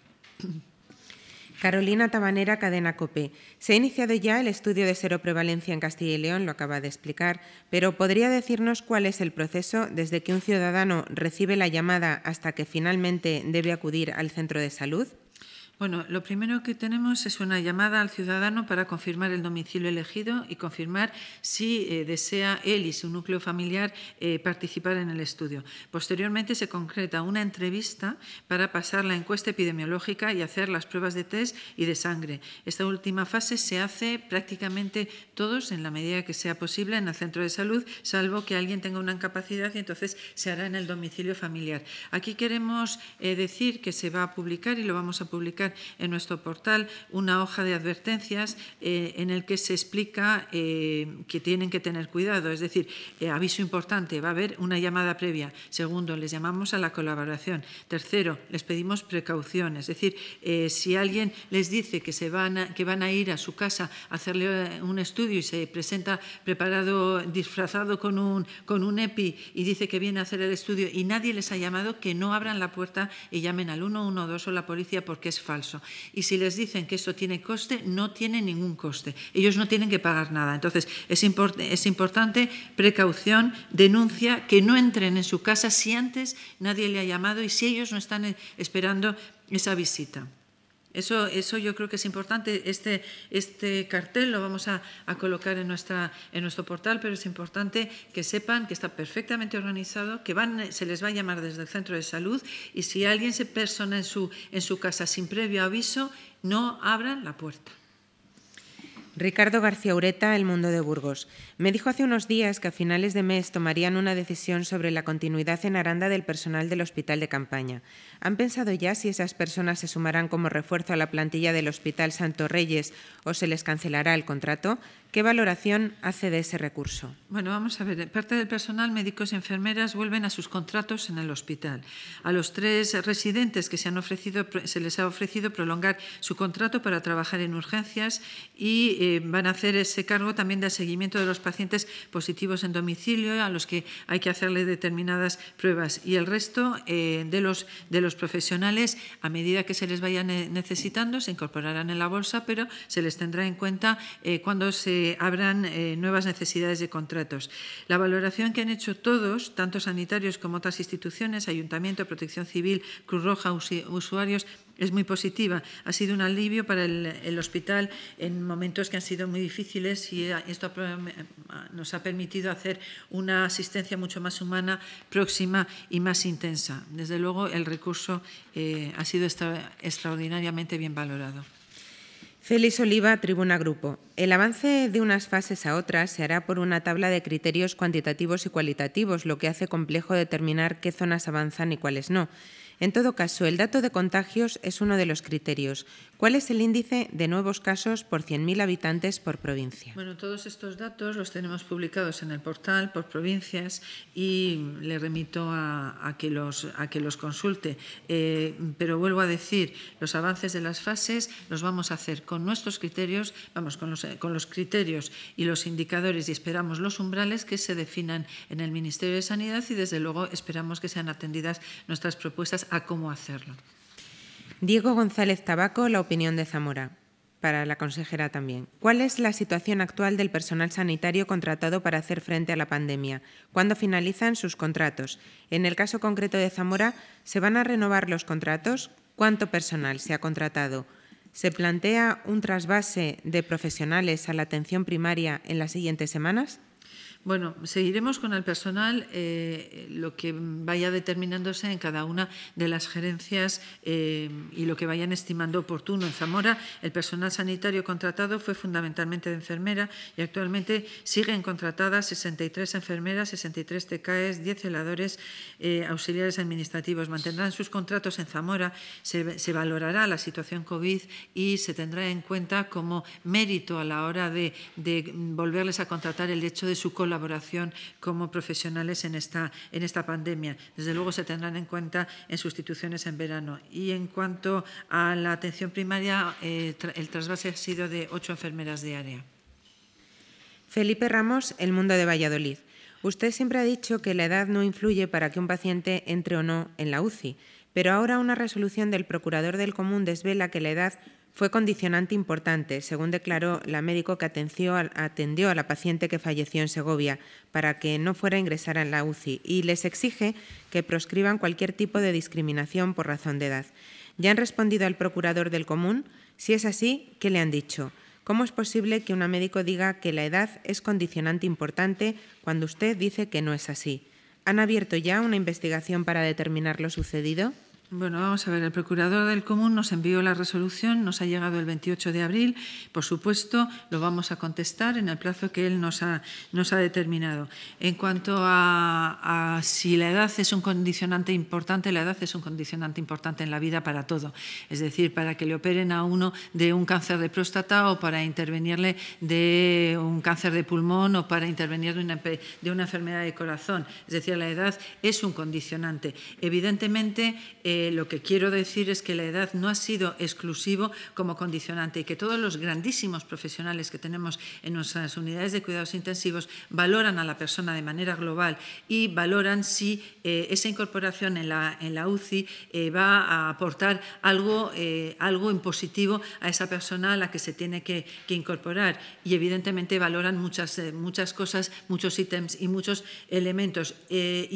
Carolina Tabanera, Cadena Cope. Se ha iniciado ya el estudio de seroprevalencia en Castilla y León, lo acaba de explicar, pero ¿podría decirnos cuál es el proceso desde que un ciudadano recibe la llamada hasta que finalmente debe acudir al centro de salud? Bueno, lo primero que tenemos es una llamada al ciudadano para confirmar el domicilio elegido y confirmar si eh, desea él y su núcleo familiar eh, participar en el estudio. Posteriormente se concreta una entrevista para pasar la encuesta epidemiológica y hacer las pruebas de test y de sangre. Esta última fase se hace prácticamente todos en la medida que sea posible en el centro de salud, salvo que alguien tenga una incapacidad y entonces se hará en el domicilio familiar. Aquí queremos eh, decir que se va a publicar y lo vamos a publicar en nuestro portal una hoja de advertencias eh, en el que se explica eh, que tienen que tener cuidado. Es decir, eh, aviso importante, va a haber una llamada previa. Segundo, les llamamos a la colaboración. Tercero, les pedimos precauciones Es decir, si alguien les dice que, se van a, que van a ir a su casa a hacerle un estudio y se presenta preparado, disfrazado con un, con un EPI y dice que viene a hacer el estudio y nadie les ha llamado, que no abran la puerta y llamen al 112 o la policía porque es falso. Y si les dicen que eso tiene coste, no tiene ningún coste. Ellos no tienen que pagar nada. Entonces, es, es importante precaución, denuncia, que no entren en su casa si antes nadie le ha llamado y si ellos no están eh, esperando esa visita. Eso, yo creo que es importante. Este, este cartel lo vamos a, colocar en, nuestra, en nuestro portal, pero es importante que sepan que está perfectamente organizado, que se les va a llamar desde el centro de salud y si alguien se persona en su, en su casa sin previo aviso, no abran la puerta. Ricardo García Ureta, El Mundo de Burgos. Me dijo hace unos días que a finales de mes tomarían una decisión sobre la continuidad en Aranda del personal del hospital de campaña. ¿Han pensado ya si esas personas se sumarán como refuerzo a la plantilla del Hospital Santo Reyes o se les cancelará el contrato? ¿Qué valoración hace de ese recurso? Bueno, vamos a ver. Parte del personal, médicos y enfermeras, vuelven a sus contratos en el hospital. A los tres residentes que se, han ofrecido, se les ha ofrecido prolongar su contrato para trabajar en urgencias y eh, van a hacer ese cargo también de seguimiento de los pacientes positivos en domicilio, a los que hay que hacerle determinadas pruebas. Y el resto eh, de, los, de los profesionales, a medida que se les vaya necesitando, se incorporarán en la bolsa, pero se les tendrá en cuenta eh, cuando se abran eh, nuevas necesidades de contratos. La valoración que han hecho todos, tanto sanitarios como otras instituciones, ayuntamiento, protección civil, Cruz Roja, usuarios, es muy positiva. Ha sido un alivio para el, hospital en momentos que han sido muy difíciles y esto nos ha permitido hacer una asistencia mucho más humana, próxima y más intensa. Desde luego, el recurso eh, ha sido extraordinariamente bien valorado. Félix Oliva, Tribuna Grupo. El avance de unas fases a otras se hará por una tabla de criterios cuantitativos y cualitativos, lo que hace complejo determinar qué zonas avanzan y cuáles no. En todo caso, el dato de contagios es uno de los criterios. ¿Cuál es el índice de nuevos casos por 100.000 habitantes por provincia? Bueno, todos estos datos los tenemos publicados en el portal por provincias y le remito a, que, los, consulte. Eh, pero vuelvo a decir, los avances de las fases los vamos a hacer con nuestros criterios, vamos, con los, eh, con los criterios y los indicadores y esperamos los umbrales que se definan en el Ministerio de Sanidad y desde luego esperamos que sean atendidas nuestras propuestas a cómo hacerlo. Diego González Tabaco, la opinión de Zamora, para la consejera también. ¿Cuál es la situación actual del personal sanitario contratado para hacer frente a la pandemia? ¿Cuándo finalizan sus contratos? En el caso concreto de Zamora, ¿se van a renovar los contratos? ¿Cuánto personal se ha contratado? ¿Se plantea un trasvase de profesionales a la atención primaria en las siguientes semanas? Bueno, seguiremos con el personal eh, lo que vaya determinándose en cada una de las gerencias eh, y lo que vayan estimando oportuno. En Zamora, el personal sanitario contratado fue fundamentalmente de enfermera y actualmente siguen contratadas 63 enfermeras, 63 TCAEs, 10 celadores, eh, auxiliares administrativos. Mantendrán sus contratos en Zamora, se, valorará la situación COVID y se tendrá en cuenta como mérito a la hora de, volverles a contratar el hecho de su colaboración colaboración como profesionales en esta, en esta pandemia. Desde luego se tendrán en cuenta en sustituciones en verano. Y en cuanto a la atención primaria, eh, el trasvase ha sido de ocho enfermeras de área. Felipe Ramos, El Mundo de Valladolid. Usted siempre ha dicho que la edad no influye para que un paciente entre o no en la UCI, pero ahora una resolución del Procurador del Común desvela que la edad fue condicionante importante, según declaró la médico que atendió a la paciente que falleció en Segovia para que no fuera a ingresar en la UCI y les exige que proscriban cualquier tipo de discriminación por razón de edad. Ya han respondido al procurador del común. Si es así, ¿qué le han dicho? ¿Cómo es posible que una médico diga que la edad es condicionante importante cuando usted dice que no es así? ¿Han abierto ya una investigación para determinar lo sucedido? Bueno, vamos a ver, el Procurador del Común nos envió la resolución, nos ha llegado el 28 de abril, por supuesto, lo vamos a contestar en el plazo que él nos ha, determinado. En cuanto a, si la edad es un condicionante importante, la edad es un condicionante importante en la vida para todo, es decir, para que le operen a uno de un cáncer de próstata o para intervenirle de un cáncer de pulmón o para intervenir de una, enfermedad de corazón, es decir, la edad es un condicionante. Evidentemente, eh, lo que quiero decir es que la edad no ha sido exclusivo como condicionante y que todos los grandísimos profesionales que tenemos en nuestras unidades de cuidados intensivos valoran a la persona de manera global y valoran si eh, esa incorporación en la, en la UCI eh, va a aportar algo, eh, algo en positivo a esa persona a la que se tiene que, incorporar y evidentemente valoran muchas, muchas cosas, muchos ítems y muchos elementos. y,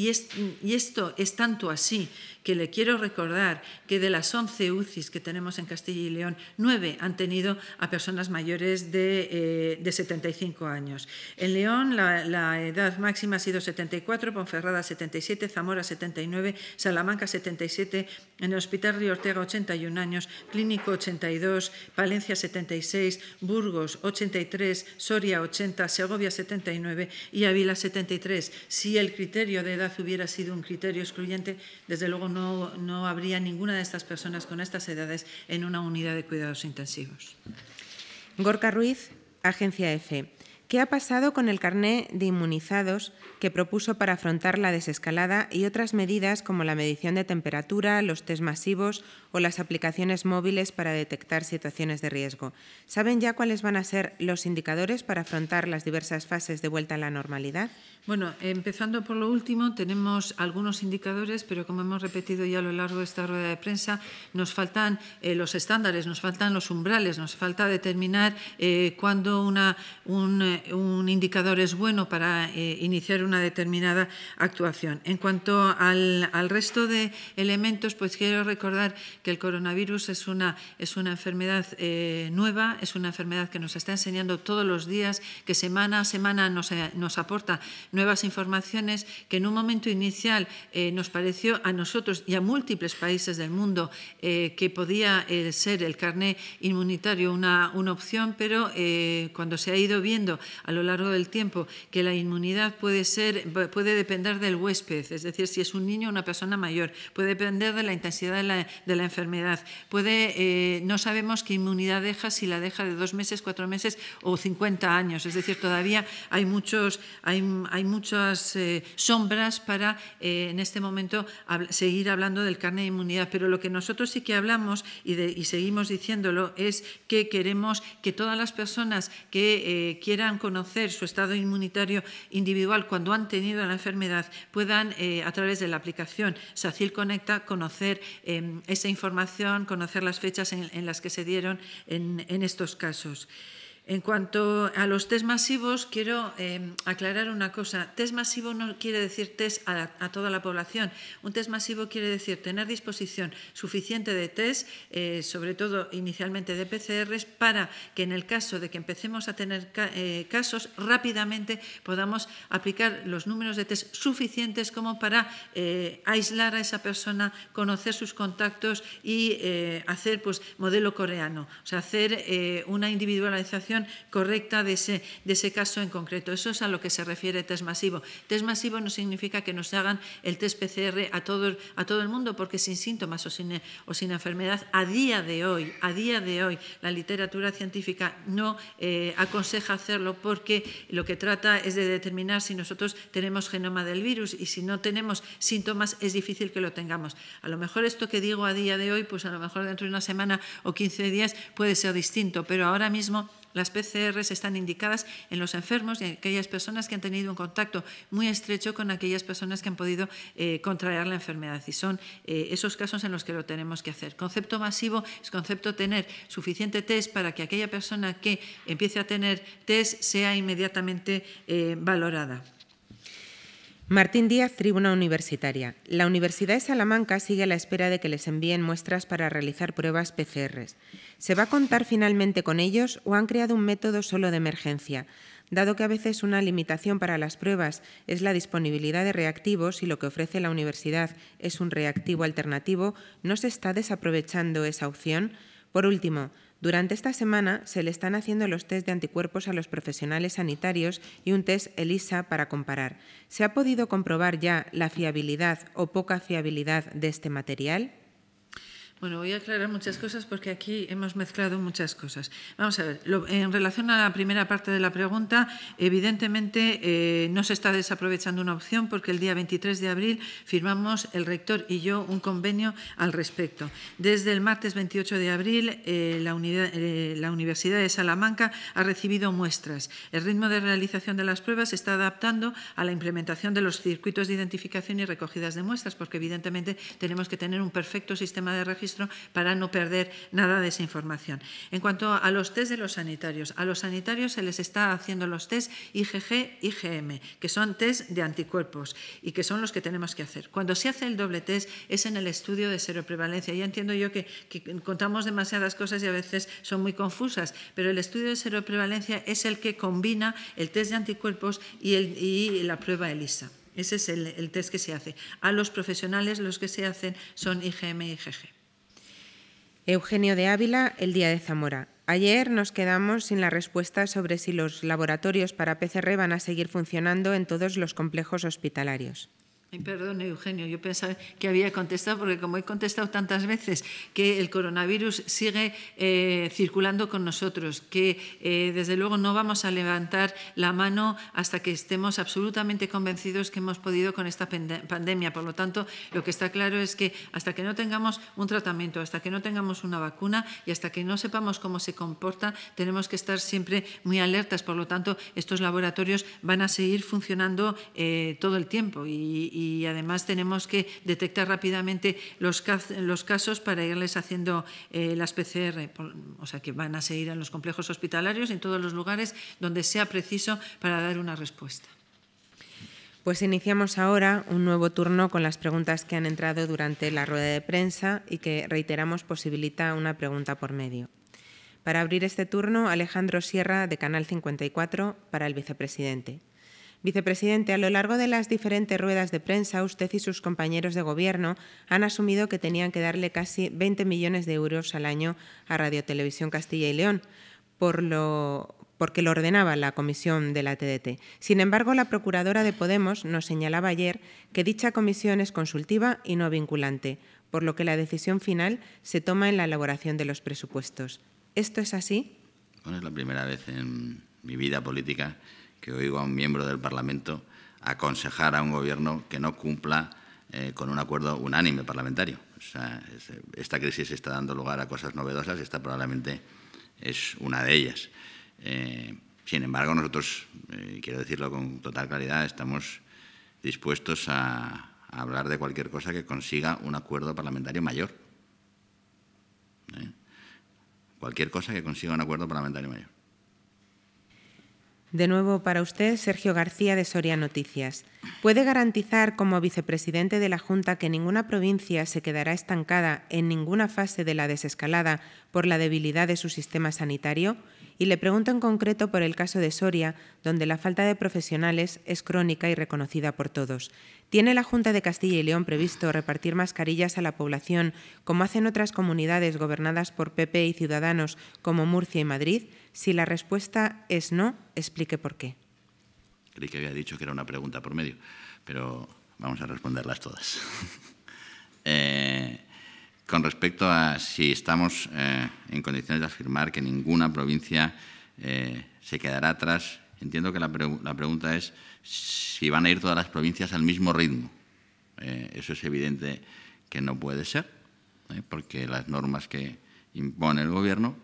y esto es tanto así que le quiero recordar que de las 11 UCIs que tenemos en Castilla y León, 9 han tenido a personas mayores de, 75 eh, años. En León la, la, edad máxima ha sido 74, Ponferrada 77, Zamora 79, Salamanca 77, en el Hospital Río Ortega 81 años, Clínico 82, Palencia 76, Burgos 83, Soria 80, Segovia 79 y Ávila 73. Si el criterio de edad hubiera sido un criterio excluyente, desde luego no no, habría ninguna de estas personas con estas edades en una unidad de cuidados intensivos. Gorka Ruiz, Agencia EFE. ¿Qué ha pasado con el carné de inmunizados que propuso para afrontar la desescalada y otras medidas como la medición de temperatura, los test masivos o las aplicaciones móviles para detectar situaciones de riesgo? ¿Saben ya cuáles van a ser los indicadores para afrontar las diversas fases de vuelta a la normalidad? Bueno, empezando por lo último, tenemos algunos indicadores, pero como hemos repetido ya a lo largo de esta rueda de prensa, nos faltan eh, los estándares, nos faltan los umbrales, nos falta determinar eh, cuándo una, un, eh, indicador es bueno para eh, iniciar una determinada actuación. En cuanto al, resto de elementos, pues quiero recordar que el coronavirus es una, es una enfermedad nueva, es una enfermedad que nos está enseñando todos los días, que semana a semana nos, nos aporta nuevas informaciones que en un momento inicial eh, nos pareció a nosotros y a múltiples países del mundo eh, que podía eh, ser el carné inmunitario una, una opción, pero cuando se ha ido viendo a lo largo del tiempo que la inmunidad puede, ser, puede depender del huésped, es decir, si es un niño o una persona mayor, puede depender de la intensidad de la, de la enfermedad, puede, no sabemos qué inmunidad deja, si la deja de dos meses, cuatro meses o 50 años, es decir, todavía hay muchos, hay, hay muchas eh, sombras para eh, en este momento seguir hablando del carnet de inmunidad, pero lo que nosotros sí que hablamos y, seguimos diciéndolo es que queremos que todas las personas que eh, quieran conocer su estado inmunitario individual cuando han tenido la enfermedad puedan, a través de la aplicación SACIL Conecta, conocer em, esa información, conocer las fechas en, las que se dieron en estos casos. En cuanto a los test masivos, quiero em, aclarar una cosa. Test masivo no quiere decir test a, toda la población. Un test masivo quiere decir tener disposición suficiente de test, eh, sobre todo inicialmente de PCRs, para que en el caso de que empecemos a tener eh, casos, rápidamente podamos aplicar los números de test suficientes como para eh, aislar a esa persona, conocer sus contactos y hacer pues, modelo coreano, o sea, hacer una individualización correcta de ese, de ese caso en concreto. Eso es a lo que se refiere test masivo. Test masivo no significa que nos hagan el test PCR a todo, a todo el mundo, porque sin síntomas o sin, o sin enfermedad, a día de hoy, a día de hoy, la literatura científica no eh, aconseja hacerlo porque lo que trata es de determinar si nosotros tenemos genoma del virus y si no tenemos síntomas es difícil que lo tengamos. A lo mejor esto que digo a día de hoy, pues a lo mejor dentro de una semana o 15 días puede ser distinto, pero ahora mismo las PCR están indicadas en los enfermos y en aquellas personas que han tenido un contacto muy estrecho con aquellas personas que han podido eh, contraer la enfermedad. Y son eh, esos casos en los que lo tenemos que hacer. Concepto masivo es concepto tener suficiente test para que aquella persona que empiece a tener test sea inmediatamente eh, valorada. Martín Díaz, Tribuna Universitaria. La Universidad de Salamanca sigue a la espera de que les envíen muestras para realizar pruebas PCR. ¿Se va a contar finalmente con ellos o han creado un método solo de emergencia? Dado que a veces una limitación para las pruebas es la disponibilidad de reactivos y lo que ofrece la universidad es un reactivo alternativo, ¿no se está desaprovechando esa opción? Por último, durante esta semana se le están haciendo los test de anticuerpos a los profesionales sanitarios y un test ELISA para comparar. ¿Se ha podido comprobar ya la fiabilidad o poca fiabilidad de este material? Bueno, voy a aclarar muchas cosas porque aquí hemos mezclado muchas cosas. Vamos a ver, en relación a la primera parte de la pregunta, evidentemente eh, no se está desaprovechando una opción porque el día 23 de abril firmamos el rector y yo un convenio al respecto. Desde el martes 28 de abril, eh, la, unidad, eh, la Universidad de Salamanca ha recibido muestras. El ritmo de realización de las pruebas se está adaptando a la implementación de los circuitos de identificación y recogidas de muestras porque evidentemente tenemos que tener un perfecto sistema de registro para no perder nada de esa información. En cuanto a los test de los sanitarios, a los sanitarios se les está haciendo los test IgG, IgM, que son test de anticuerpos y que son los que tenemos que hacer. Cuando se hace el doble test es en el estudio de seroprevalencia. Ya entiendo yo que, contamos demasiadas cosas y a veces son muy confusas, pero el estudio de seroprevalencia es el que combina el test de anticuerpos y, la prueba ELISA. Ese es el, el, test que se hace. A los profesionales los que se hacen son IgM y IgG. Eugenio de Ávila, el día de Zamora. Ayer nos quedamos sin la respuesta sobre si los laboratorios para PCR van a seguir funcionando en todos los complejos hospitalarios perdón, Eugenio, yo pensaba que había contestado, porque como he contestado tantas veces que el coronavirus sigue eh, circulando con nosotros, que eh, desde luego no vamos a levantar la mano hasta que estemos absolutamente convencidos que hemos podido con esta pandemia. Por lo tanto, lo que está claro es que hasta que no tengamos un tratamiento, hasta que no tengamos una vacuna y hasta que no sepamos cómo se comporta, tenemos que estar siempre muy alertas. Por lo tanto, estos laboratorios van a seguir funcionando eh, todo el tiempo y y además tenemos que detectar rápidamente los, casos para irles haciendo eh, las PCR, o sea que van a seguir en los complejos hospitalarios, en todos los lugares donde sea preciso para dar una respuesta. Pues iniciamos ahora un nuevo turno con las preguntas que han entrado durante la rueda de prensa y que reiteramos posibilita una pregunta por medio. Para abrir este turno, Alejandro Sierra, de Canal 54, para el vicepresidente. Vicepresidente, a lo largo de las diferentes ruedas de prensa, usted y sus compañeros de Gobierno han asumido que tenían que darle casi 20 millones de euros al año a Radio Televisión Castilla y León, porque lo ordenaba la comisión de la TDT. Sin embargo, la procuradora de Podemos nos señalaba ayer que dicha comisión es consultiva y no vinculante, por lo que la decisión final se toma en la elaboración de los presupuestos. ¿Esto es así? Bueno, es la primera vez en mi vida política que oigo a un miembro del Parlamento aconsejar a un gobierno que no cumpla eh, con un acuerdo unánime parlamentario. esta crisis está dando lugar a cosas novedosas y esta probablemente es una de ellas. Eh, sin embargo, nosotros, y eh, quiero decirlo con total claridad, estamos dispuestos a, hablar de cualquier cosa que consiga un acuerdo parlamentario mayor. Cualquier cosa que consiga un acuerdo parlamentario mayor. De nuevo para usted, Sergio García de Soria Noticias. ¿Puede garantizar como vicepresidente de la Junta que ninguna provincia se quedará estancada en ninguna fase de la desescalada por la debilidad de su sistema sanitario? Y le pregunto en concreto por el caso de Soria, donde la falta de profesionales es crónica y reconocida por todos. ¿Tiene la Junta de Castilla y León previsto repartir mascarillas a la población, como hacen otras comunidades gobernadas por PP y Ciudadanos, como Murcia y Madrid? Si la respuesta es no, explique por qué. Creí que había dicho que era una pregunta por medio, pero vamos a responderlas todas. Eh, con respecto a si estamos eh, en condiciones de afirmar que ninguna provincia eh, se quedará atrás, entiendo que la, la, pregunta es si van a ir todas las provincias al mismo ritmo. eso es evidente que no puede ser, porque las normas que impone el Gobierno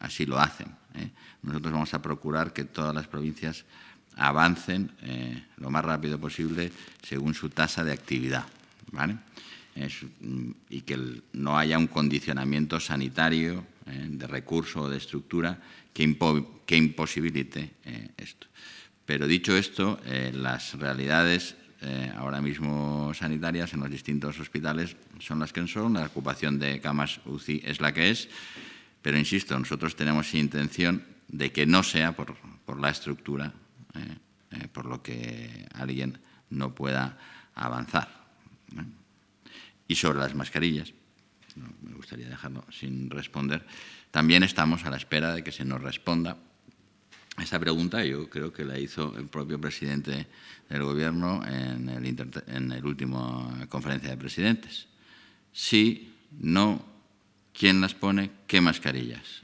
así lo hacen. ¿eh? Nosotros vamos a procurar que todas las provincias avancen eh, lo más rápido posible según su tasa de actividad. Mm, y que no haya un condicionamiento sanitario ¿eh? de recurso o de estructura que, imposibilite esto. Pero dicho esto, las realidades ahora mismo sanitarias en los distintos hospitales son las que son, la ocupación de camas UCI es la que es, pero insisto, nosotros tenemos intención de que no sea por, la estructura, eh, eh, por lo que alguien no pueda avanzar. Y sobre las mascarillas, me gustaría dejarlo sin responder, también estamos a la espera de que se nos responda esa pregunta yo creo que la hizo el propio presidente del Gobierno en, el en la última eh, conferencia de presidentes. Sí, no quién las pone, qué mascarillas.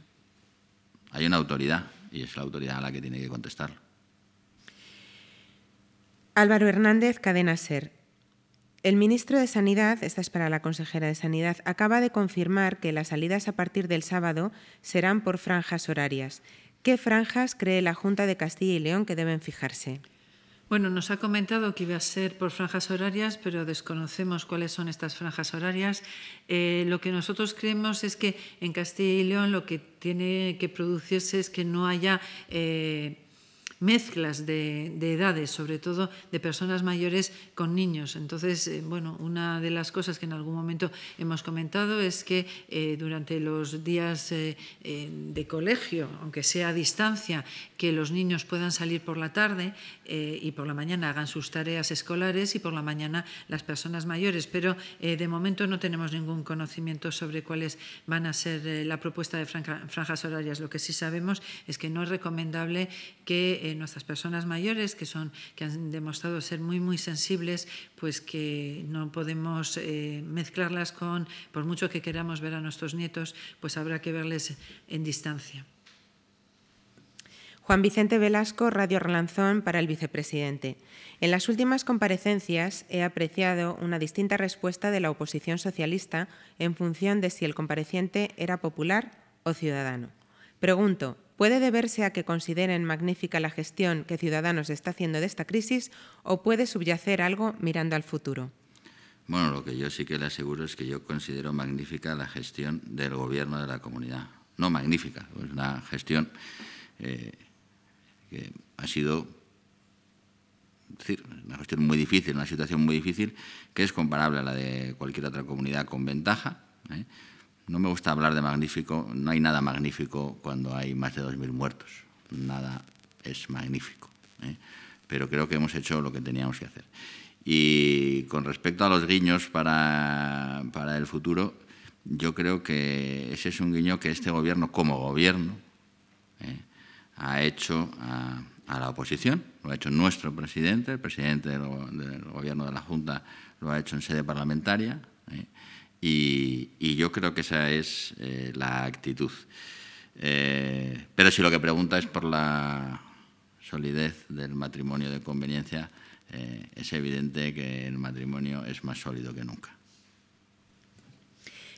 Hay una autoridad y es la autoridad a la que tiene que contestarlo. Álvaro Hernández, Cadena Ser. El ministro de Sanidad, esta es para la consejera de Sanidad, acaba de confirmar que las salidas a partir del sábado serán por franjas horarias. ¿Qué franjas cree la Junta de Castilla y León que deben fijarse? Bueno, nos ha comentado que iba a ser por franjas horarias, pero desconocemos cuáles son estas franjas horarias. Eh, lo que nosotros creemos es que en Castilla y León lo que tiene que producirse es que no haya eh, mezclas de, edades, sobre todo de personas mayores con niños. Entonces, eh, bueno, una de las cosas que en algún momento hemos comentado es que eh, durante los días eh, de colegio, aunque sea a distancia, que los niños puedan salir por la tarde y por la mañana hagan sus tareas escolares y por la mañana las personas mayores. Pero de momento no tenemos ningún conocimiento sobre cuáles van a ser la propuesta de franjas horarias. Lo que sí sabemos es que no es recomendable que eh, nuestras personas mayores, que, son, que han demostrado ser muy, muy sensibles, pues que no podemos eh, mezclarlas con, por mucho que queramos ver a nuestros nietos, pues habrá que verles en distancia. Juan Vicente Velasco, Radio Relanzón, para el vicepresidente. En las últimas comparecencias he apreciado una distinta respuesta de la oposición socialista en función de si el compareciente era popular o ciudadano. Pregunto, puede deberse a que consideren magnífica la gestión que Ciudadanos está haciendo de esta crisis o puede subyacer algo mirando al futuro. Bueno, lo que yo sí que le aseguro es que yo considero magnífica la gestión del gobierno de la comunidad. No magnífica, es una gestión eh, que ha sido una gestión muy difícil, una situación muy difícil, que es comparable a la de cualquier otra comunidad con ventaja. ¿eh? No me gusta hablar de magnífico, no hay nada magnífico cuando hay más de 2.000 muertos, nada es magnífico, ¿eh? pero creo que hemos hecho lo que teníamos que hacer. Y con respecto a los guiños para, para el futuro, yo creo que ese es un guiño que este gobierno, como gobierno, ¿eh? ha hecho a, la oposición, lo ha hecho nuestro presidente, el presidente del gobierno de la Junta lo ha hecho en sede parlamentaria, y, yo creo que esa es eh, la actitud. Eh, pero si lo que pregunta es por la solidez del matrimonio de conveniencia, eh, es evidente que el matrimonio es más sólido que nunca.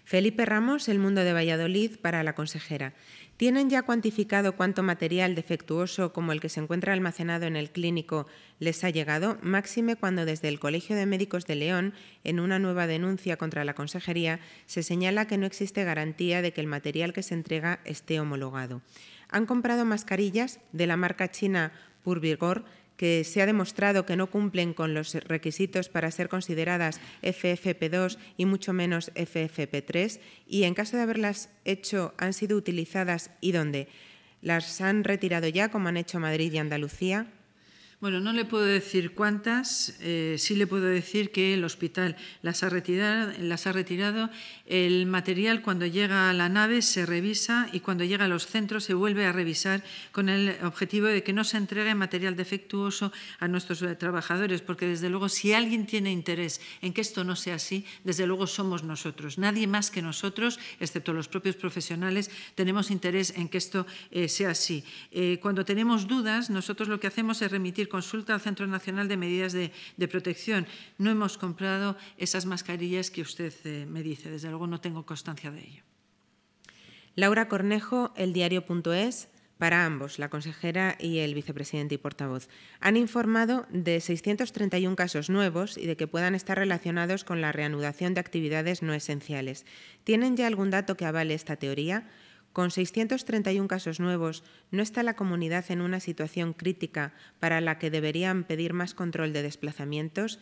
Felipe Ramos, El Mundo de Valladolid, para la consejera. ¿Tienen ya cuantificado cuánto material defectuoso como el que se encuentra almacenado en el clínico les ha llegado? Máxime cuando desde el Colegio de Médicos de León, en una nueva denuncia contra la Consejería, se señala que no existe garantía de que el material que se entrega esté homologado. Han comprado mascarillas de la marca china Purvigor que se ha demostrado que no cumplen con los requisitos para ser consideradas FFP2 y mucho menos FFP3 y en caso de haberlas hecho han sido utilizadas y dónde? ¿Las han retirado ya como han hecho Madrid y Andalucía? Bueno, no le puedo decir cuántas, eh, sí le puedo decir que el hospital las ha, retirado, las ha el material cuando llega a la nave se revisa y cuando llega a los centros se vuelve a revisar con el objetivo de que no se entregue material defectuoso a nuestros eh, trabajadores, porque desde luego si alguien tiene interés en que esto no sea así, desde luego somos nosotros. Nadie más que nosotros, excepto los propios profesionales, tenemos interés en que esto eh, sea así. cuando tenemos dudas, nosotros lo que hacemos es remitir consulta al Centro Nacional de Medidas de, Protección. No hemos comprado esas mascarillas que usted eh, me dice. Desde luego no tengo constancia de ello. Laura Cornejo, eldiario.es. Para ambos, la consejera y el vicepresidente y portavoz, han informado de 631 casos nuevos y de que puedan estar relacionados con la reanudación de actividades no esenciales. ¿Tienen ya algún dato que avale esta teoría? Con 631 casos nuevos, no está la comunidad en una situación crítica para la que deberían pedir más control de desplazamientos.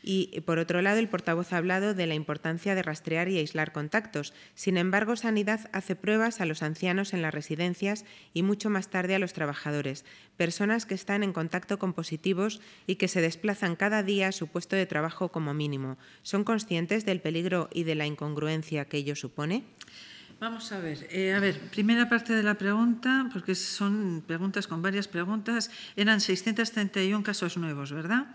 Y, por otro lado, el portavoz ha hablado de la importancia de rastrear y aislar contactos. Sin embargo, Sanidad hace pruebas a los ancianos en las residencias y mucho más tarde a los trabajadores, personas que están en contacto con positivos y que se desplazan cada día a su puesto de trabajo como mínimo. ¿Son conscientes del peligro y de la incongruencia que ello supone? Vamos a ver, eh, a ver, primera parte de la pregunta, porque son preguntas con varias preguntas, eran 631 casos nuevos, ¿verdad?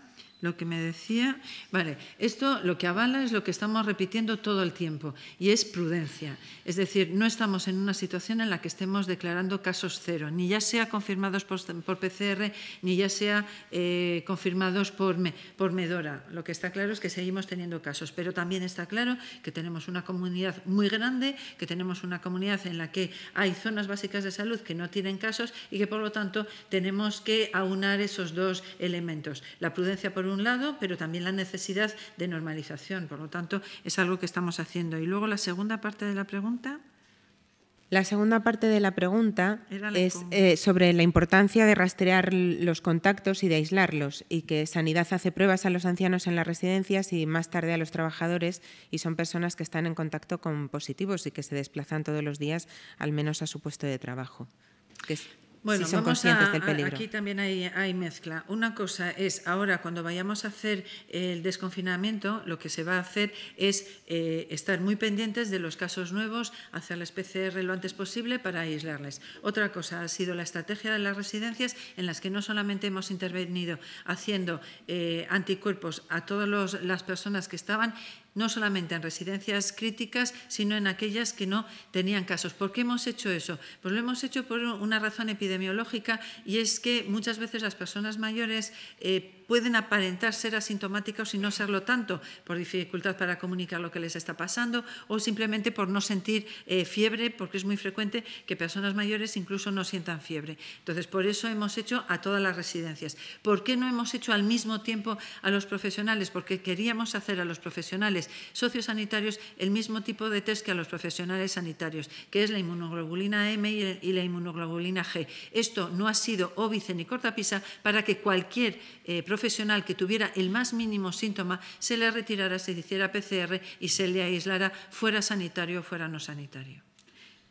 lo que me decía. Vale, esto lo que avala es lo que estamos repitiendo todo el tiempo y es prudencia. Es decir, no estamos en una situación en la que estemos declarando casos cero, ni ya sea confirmados por, PCR, ni ya sea eh, confirmados por, por Medora. Lo que está claro es que seguimos teniendo casos, pero también está claro que tenemos una comunidad muy grande, que tenemos una comunidad en la que hay zonas básicas de salud que no tienen casos y que por lo tanto tenemos que aunar esos dos elementos. La prudencia por un lado, pero también la necesidad de normalización. Por lo tanto, es algo que estamos haciendo. Y luego la segunda parte de la pregunta. La segunda parte de la pregunta es eh, sobre la importancia de rastrear los contactos y de aislarlos y que Sanidad hace pruebas a los ancianos en las residencias y más tarde a los trabajadores y son personas que están en contacto con positivos y que se desplazan todos los días al menos a su puesto de trabajo bueno, Aquí también hay, mezcla. Una cosa es ahora cuando vayamos a hacer el desconfinamiento, lo que se va a hacer es eh, estar muy pendientes de los casos nuevos, las PCR lo antes posible para aislarles. Otra cosa ha sido la estrategia de las residencias en las que no solamente hemos intervenido haciendo eh, anticuerpos a todas las personas que estaban no solamente en residencias críticas, sino en aquellas que no tenían casos. ¿Por qué hemos hecho eso? Pues lo hemos hecho por una razón epidemiológica y es que muchas veces las personas mayores eh, pueden aparentar ser asintomáticas y no serlo tanto, por dificultad para comunicar lo que les está pasando o simplemente por no sentir eh, fiebre, porque es muy frecuente que personas mayores incluso no sientan fiebre. Entonces, por eso hemos hecho a todas las residencias. ¿Por qué no hemos hecho al mismo tiempo a los profesionales? Porque queríamos hacer a los profesionales sociosanitarios el mismo tipo de test que a los profesionales sanitarios, que es la inmunoglobulina M y la inmunoglobulina G. Esto no ha sido óbice ni cortapisa para que cualquier eh, profesional que tuviera el más mínimo síntoma se le retirara, se hiciera PCR y se le aislara fuera sanitario o fuera no sanitario.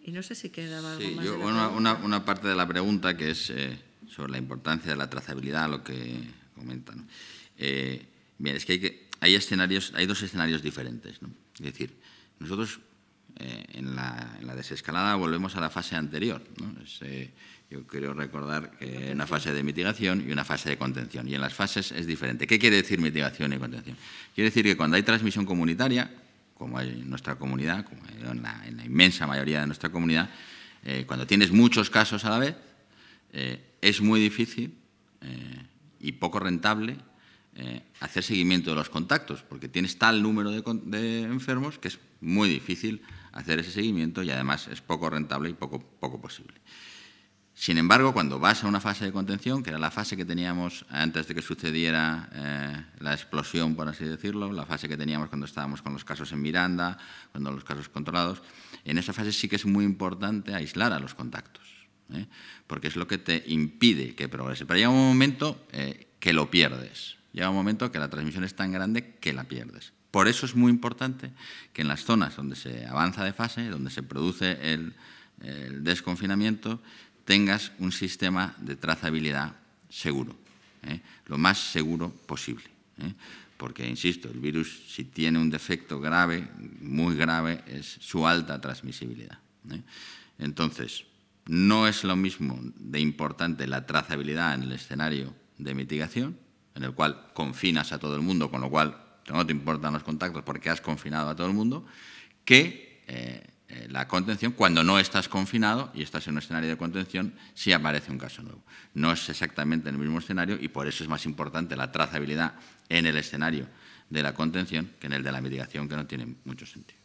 Y no sé si quedaba algo una, parte de la pregunta que es eh, sobre la importancia de la trazabilidad, lo que comentan. Eh, bien, es que hay que hay, escenarios, hay dos escenarios diferentes. Es decir, nosotros eh, en, la, en, desescalada volvemos a la fase anterior. Eh, yo quiero recordar que hay una fase de mitigación y una fase de contención. Y en las fases es diferente. ¿Qué quiere decir mitigación y contención? Quiere decir que cuando hay transmisión comunitaria, como hay en nuestra comunidad, como en la, inmensa mayoría de nuestra comunidad, eh, cuando tienes muchos casos a la vez, es muy difícil y poco rentable eh, hacer seguimiento de los contactos, porque tienes tal número de, enfermos que es muy difícil hacer ese seguimiento y además es poco rentable y poco, poco posible. Sin embargo, cuando vas a una fase de contención, que era la fase que teníamos antes de que sucediera eh, la explosión, por así decirlo, la fase que teníamos cuando estábamos con los casos en Miranda, cuando los casos controlados, en esa fase sí que es muy importante aislar a los contactos, ¿eh? porque es lo que te impide que progrese. Pero llega un momento que lo pierdes llega un momento que la transmisión es tan grande que la pierdes. Por eso es muy importante que en las zonas donde se avanza de fase, donde se produce el, desconfinamiento, tengas un sistema de trazabilidad seguro, ¿eh? lo más seguro posible. ¿eh? Porque, insisto, el virus si tiene un defecto grave, muy grave, es su alta transmisibilidad. ¿eh? Entonces, no es lo mismo de importante la trazabilidad en el escenario de mitigación, en el cual confinas a todo el mundo, con lo cual no te importan los contactos porque has confinado a todo el mundo, que eh, eh, la contención, cuando no estás confinado y estás en un escenario de contención, sí aparece un caso nuevo. No es exactamente el mismo escenario y por eso es más importante la trazabilidad en el escenario de la contención que en el de la mitigación, que no tiene mucho sentido.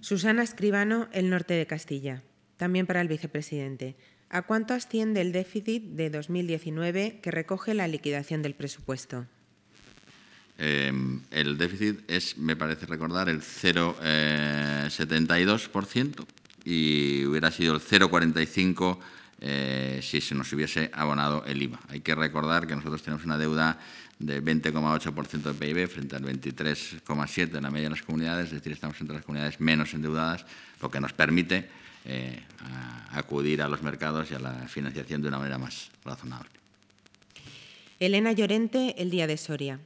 Susana Escribano, El Norte de Castilla, también para el vicepresidente. ¿A cuánto asciende el déficit de 2019 que recoge la liquidación del presupuesto? Em, el déficit es, me parece recordar, el 0,72% eh, y hubiera sido el 0,45% eh, si se nos hubiese abonado el IVA. Hay que recordar que nosotros tenemos una deuda del 20,8% del PIB frente al 23,7% en la media de las comunidades, es decir, estamos entre las comunidades menos endeudadas, lo que nos permite eh, a acudir a los mercados y a la financiación de una manera más razonable. Elena Llorente, el día de Soria.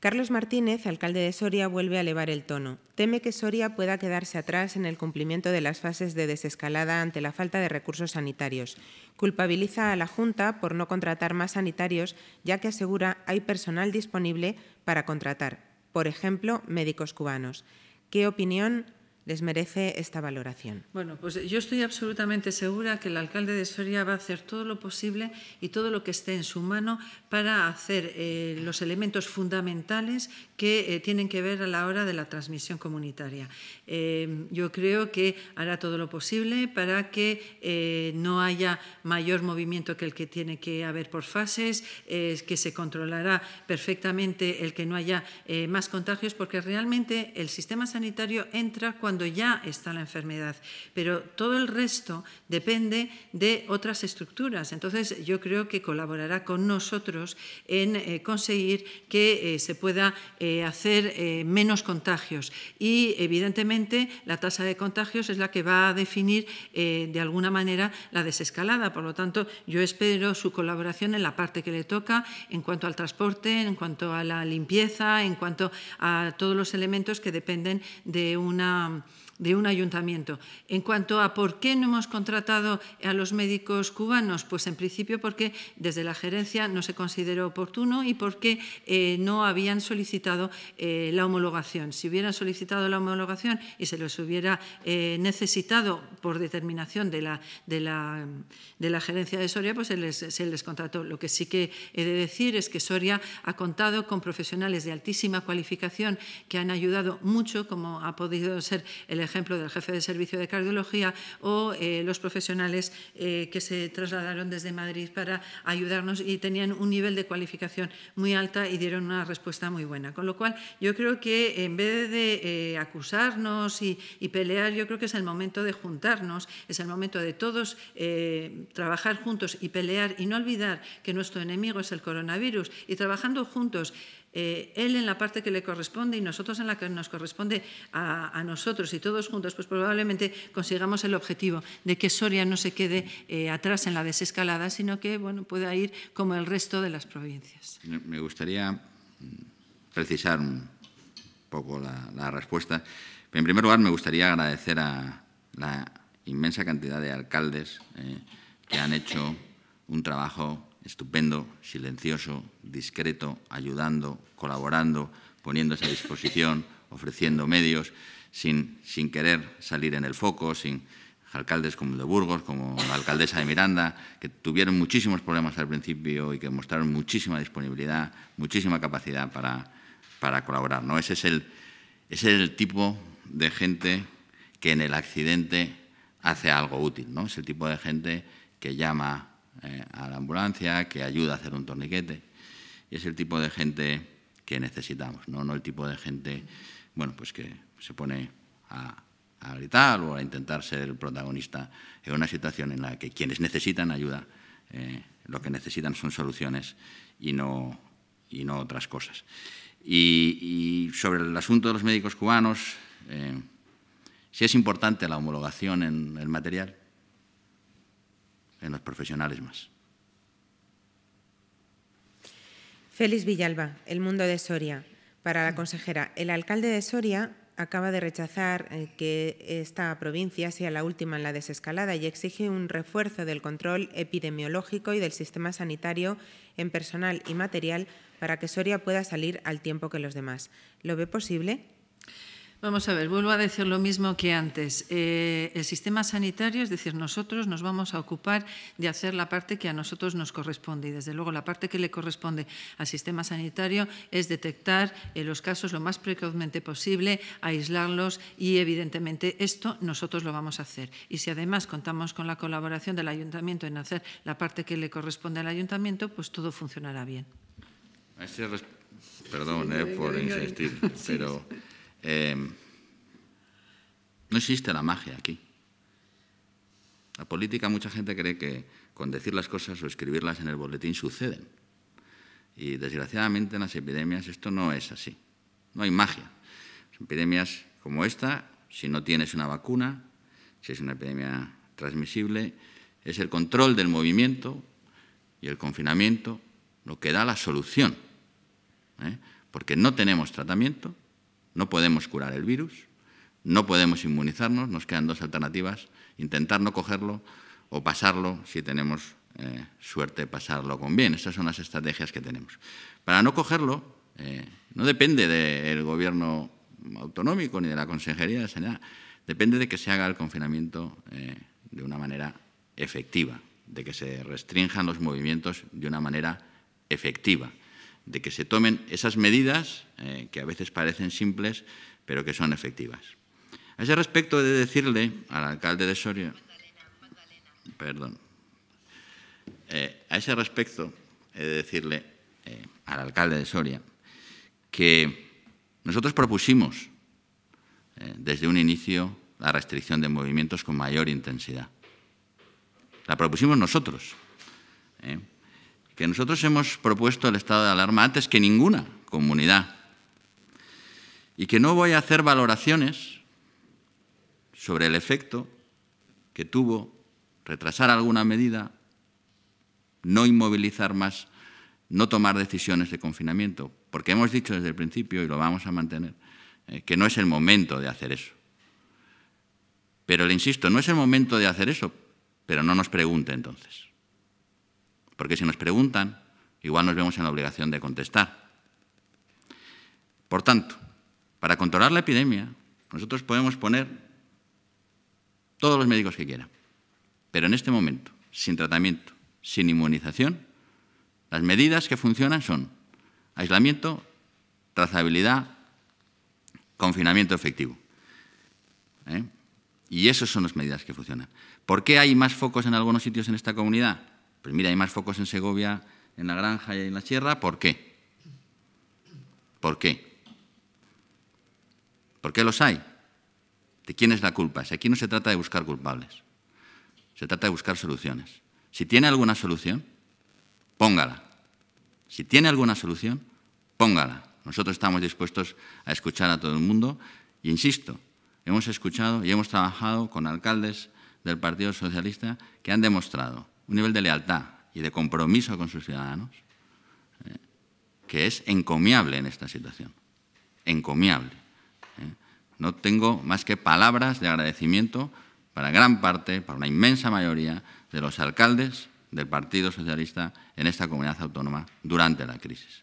Carlos Martínez, alcalde de Soria, vuelve a elevar el tono. Teme que Soria pueda quedarse atrás en el cumplimiento de las fases de desescalada ante la falta de recursos sanitarios. Culpabiliza a la Junta por no contratar más sanitarios, ya que asegura hay personal disponible para contratar, por ejemplo, médicos cubanos. ¿Qué opinión les merece esta valoración? Bueno, pues yo estoy absolutamente segura que el alcalde de Soria va a hacer todo lo posible y todo lo que esté en su mano para hacer eh, los elementos fundamentales que eh, tienen que ver a la hora de la transmisión comunitaria. Eh, yo creo que hará todo lo posible para que no haya mayor movimiento que el que tiene que haber por fases, que se controlará perfectamente el que no haya más contagios, porque realmente el sistema sanitario entra cuando ya está la enfermedad, pero todo el resto depende de otras estructuras. Entonces yo creo que colaborará con nosotros en eh, conseguir que eh, se pueda eh, hacer menos contagios y evidentemente la tasa de contagios es la que va a definir de alguna manera la desescalada. Por lo tanto, yo espero su colaboración en la parte que le toca en cuanto al transporte, en cuanto a la limpieza, en cuanto a todos los elementos que dependen de una de un ayuntamiento. En cuanto a por qué no hemos contratado a los médicos cubanos, pues en principio porque desde la gerencia no se consideró oportuno y porque eh, no habían solicitado eh, la homologación. Si hubieran solicitado la homologación y se los hubiera eh, necesitado por determinación de la, de de la gerencia de Soria, pues se les, se les contrató. Lo que sí que he de decir es que Soria ha contado con profesionales de altísima cualificación que han ayudado mucho, como ha podido ser el ejemplo del jefe de servicio de cardiología o eh, los profesionales eh, que se trasladaron desde Madrid para ayudarnos y tenían un nivel de cualificación muy alta y dieron una respuesta muy buena. Con lo cual, yo creo que en vez de eh, acusarnos y, y, pelear, yo creo que es el momento de juntarnos, es el momento de todos trabajar juntos y pelear y no olvidar que nuestro enemigo es el coronavirus y trabajando juntos eh, él en la parte que le corresponde y nosotros en la que nos corresponde a, nosotros y todos juntos, pues probablemente consigamos el objetivo de que Soria no se quede eh, atrás en la desescalada, sino que bueno, pueda ir como el resto de las provincias. Me gustaría mm, precisar un poco la, respuesta. En primer lugar, me gustaría agradecer a la inmensa cantidad de alcaldes eh, que han hecho un trabajo estupendo, silencioso, discreto, ayudando, colaborando, poniéndose a disposición, ofreciendo medios, sin, querer salir en el foco, sin alcaldes como el de Burgos, como la alcaldesa de Miranda, que tuvieron muchísimos problemas al principio y que mostraron muchísima disponibilidad, muchísima capacidad para, colaborar. ¿no? Ese es el, es el tipo de gente que en el accidente hace algo útil, ¿no? Es el tipo de gente que llama eh, a la ambulancia, que ayuda a hacer un torniquete. es el tipo de gente que necesitamos, no, el tipo de gente bueno, pues que se pone a, gritar o a intentar ser el protagonista en una situación en la que quienes necesitan ayuda, eh, lo que necesitan son soluciones y no, otras cosas. Y, sobre el asunto de los médicos cubanos, eh, si es importante la homologación en el material, en los profesionales más. Félix Villalba, El Mundo de Soria. Para la consejera, el alcalde de Soria acaba de rechazar eh, que esta provincia sea la última en la desescalada y exige un refuerzo del control epidemiológico y del sistema sanitario en personal y material para que Soria pueda salir al tiempo que los demás. ¿Lo ve posible? Vamos a ver, vuelvo a decir lo mismo que antes. Eh, el sistema sanitario, es decir, nosotros nos vamos a ocupar de hacer la parte que a nosotros nos corresponde. Y desde luego la parte que le corresponde al sistema sanitario es detectar eh, los casos lo más precozmente posible, aislarlos y evidentemente esto nosotros lo vamos a hacer. Y si además contamos con la colaboración del ayuntamiento en hacer la parte que le corresponde al ayuntamiento, pues todo funcionará bien. Perdón eh, por insistir, pero Em, no existe la magia aquí. La política, mucha gente cree que con decir las cosas o escribirlas en el boletín suceden. Y desgraciadamente en las epidemias esto no es así. No hay magia. En epidemias como esta, si no tienes una vacuna, si es una epidemia transmisible, es el control del movimiento y el confinamiento lo que da la solución. ¿eh? Porque no tenemos tratamiento, no podemos curar el virus, no podemos inmunizarnos, nos quedan dos alternativas, intentar no cogerlo o pasarlo si tenemos eh, suerte pasarlo con bien. Esas son las estrategias que tenemos. Para no cogerlo, eh, no depende del gobierno autonómico ni de la Consejería de Sanidad, depende de que se haga el confinamiento eh, de una manera efectiva, de que se restrinjan los movimientos de una manera efectiva de que se tomen esas medidas eh, que a veces parecen simples, pero que son efectivas. A ese respecto he de decirle al alcalde de Soria, perdón, eh, a ese respecto he de decirle eh, al alcalde de Soria que nosotros propusimos desde un inicio la restricción de movimientos con mayor intensidad. La propusimos nosotros que nosotros hemos propuesto el estado de alarma antes que ninguna comunidad y que no voy a hacer valoraciones sobre el efecto que tuvo retrasar alguna medida, no inmovilizar más, no tomar decisiones de confinamiento, porque hemos dicho desde el principio, y lo vamos a mantener, eh, que no es el momento de hacer eso. Pero le insisto, no es el momento de hacer eso, pero no nos pregunte entonces porque si nos preguntan, igual nos vemos en la obligación de contestar. Por tanto, para controlar la epidemia, nosotros podemos poner todos los médicos que quieran, pero en este momento, sin tratamiento, sin inmunización, las medidas que funcionan son aislamiento, trazabilidad, confinamiento efectivo. ¿Eh? Y esas son las medidas que funcionan. ¿Por qué hay más focos en algunos sitios en esta comunidad? Pues mira, hay más focos en Segovia, en la granja y en la sierra. ¿Por qué? ¿Por qué? ¿Por qué los hay? ¿De quién es la culpa? Si aquí no se trata de buscar culpables, se trata de buscar soluciones. Si tiene alguna solución, póngala. Si tiene alguna solución, póngala. Nosotros estamos dispuestos a escuchar a todo el mundo y, insisto, hemos escuchado y hemos trabajado con alcaldes del Partido Socialista que han demostrado un nivel de lealtad y de compromiso con sus ciudadanos eh, que es encomiable en esta situación. Encomiable. Eh. No tengo más que palabras de agradecimiento para gran parte, para una inmensa mayoría de los alcaldes del Partido Socialista en esta comunidad autónoma durante la crisis.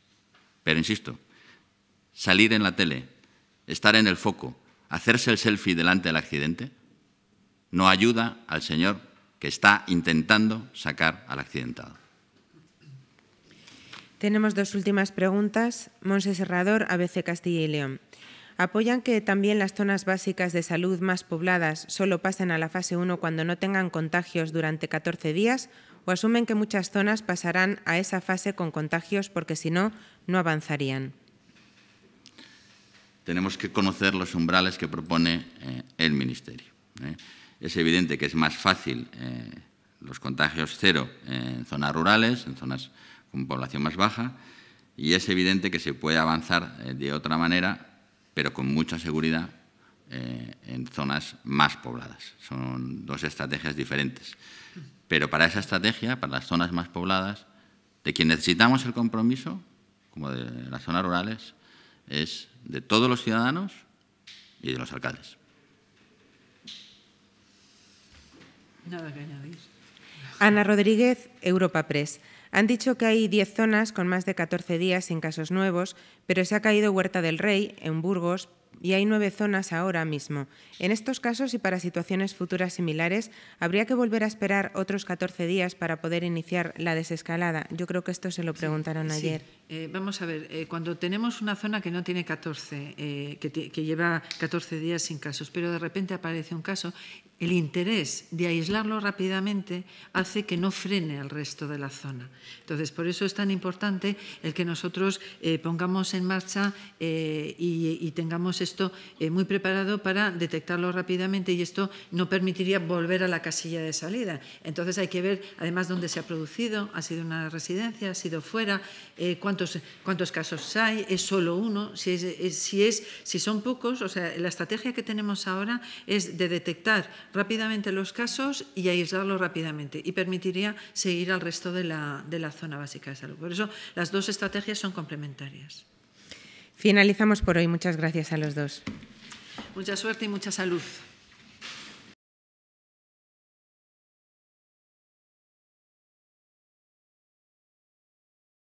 Pero insisto, salir en la tele, estar en el foco, hacerse el selfie delante del accidente, no ayuda al señor que está intentando sacar al accidentado. Tenemos dos últimas preguntas. Monse Serrador, ABC Castilla y León. ¿Apoyan que también las zonas básicas de salud más pobladas solo pasen a la fase 1 cuando no tengan contagios durante 14 días o asumen que muchas zonas pasarán a esa fase con contagios porque si no, no avanzarían? Tenemos que conocer los umbrales que propone eh, el Ministerio. Eh. Es evidente que es más fácil eh, los contagios cero en zonas rurales, en zonas con población más baja, y es evidente que se puede avanzar eh, de otra manera, pero con mucha seguridad, eh, en zonas más pobladas. Son dos estrategias diferentes. Pero para esa estrategia, para las zonas más pobladas, de quien necesitamos el compromiso, como de las zonas rurales, es de todos los ciudadanos y de los alcaldes. Nada que añadir. Ana Rodríguez, Europa Press. Han dicho que hay 10 zonas con más de 14 días sin casos nuevos, pero se ha caído Huerta del Rey, en Burgos, y hay nueve zonas ahora mismo. En estos casos y para situaciones futuras similares, habría que volver a esperar otros 14 días para poder iniciar la desescalada. Yo creo que esto se lo preguntaron ayer. Eh, vamos a ver, eh, cuando tenemos una zona que no tiene 14, eh, que, que, lleva 14 días sin casos, pero de repente aparece un caso el interés de aislarlo rápidamente hace que no frene al resto de la zona. Entonces, por eso es tan importante el que nosotros eh, pongamos en marcha eh, y, tengamos esto eh, muy preparado para detectarlo rápidamente y esto no permitiría volver a la casilla de salida. Entonces, hay que ver además dónde se ha producido, ha sido una residencia, ha sido fuera, cuántos, cuántos casos hay, es solo uno, si, si, es, si son pocos, o sea, la estrategia que tenemos ahora es de detectar rápidamente los casos y aislarlos rápidamente y permitiría seguir al resto de la, de la zona básica de salud. Por eso las dos estrategias son complementarias. Finalizamos por hoy. Muchas gracias a los dos. Mucha suerte y mucha salud.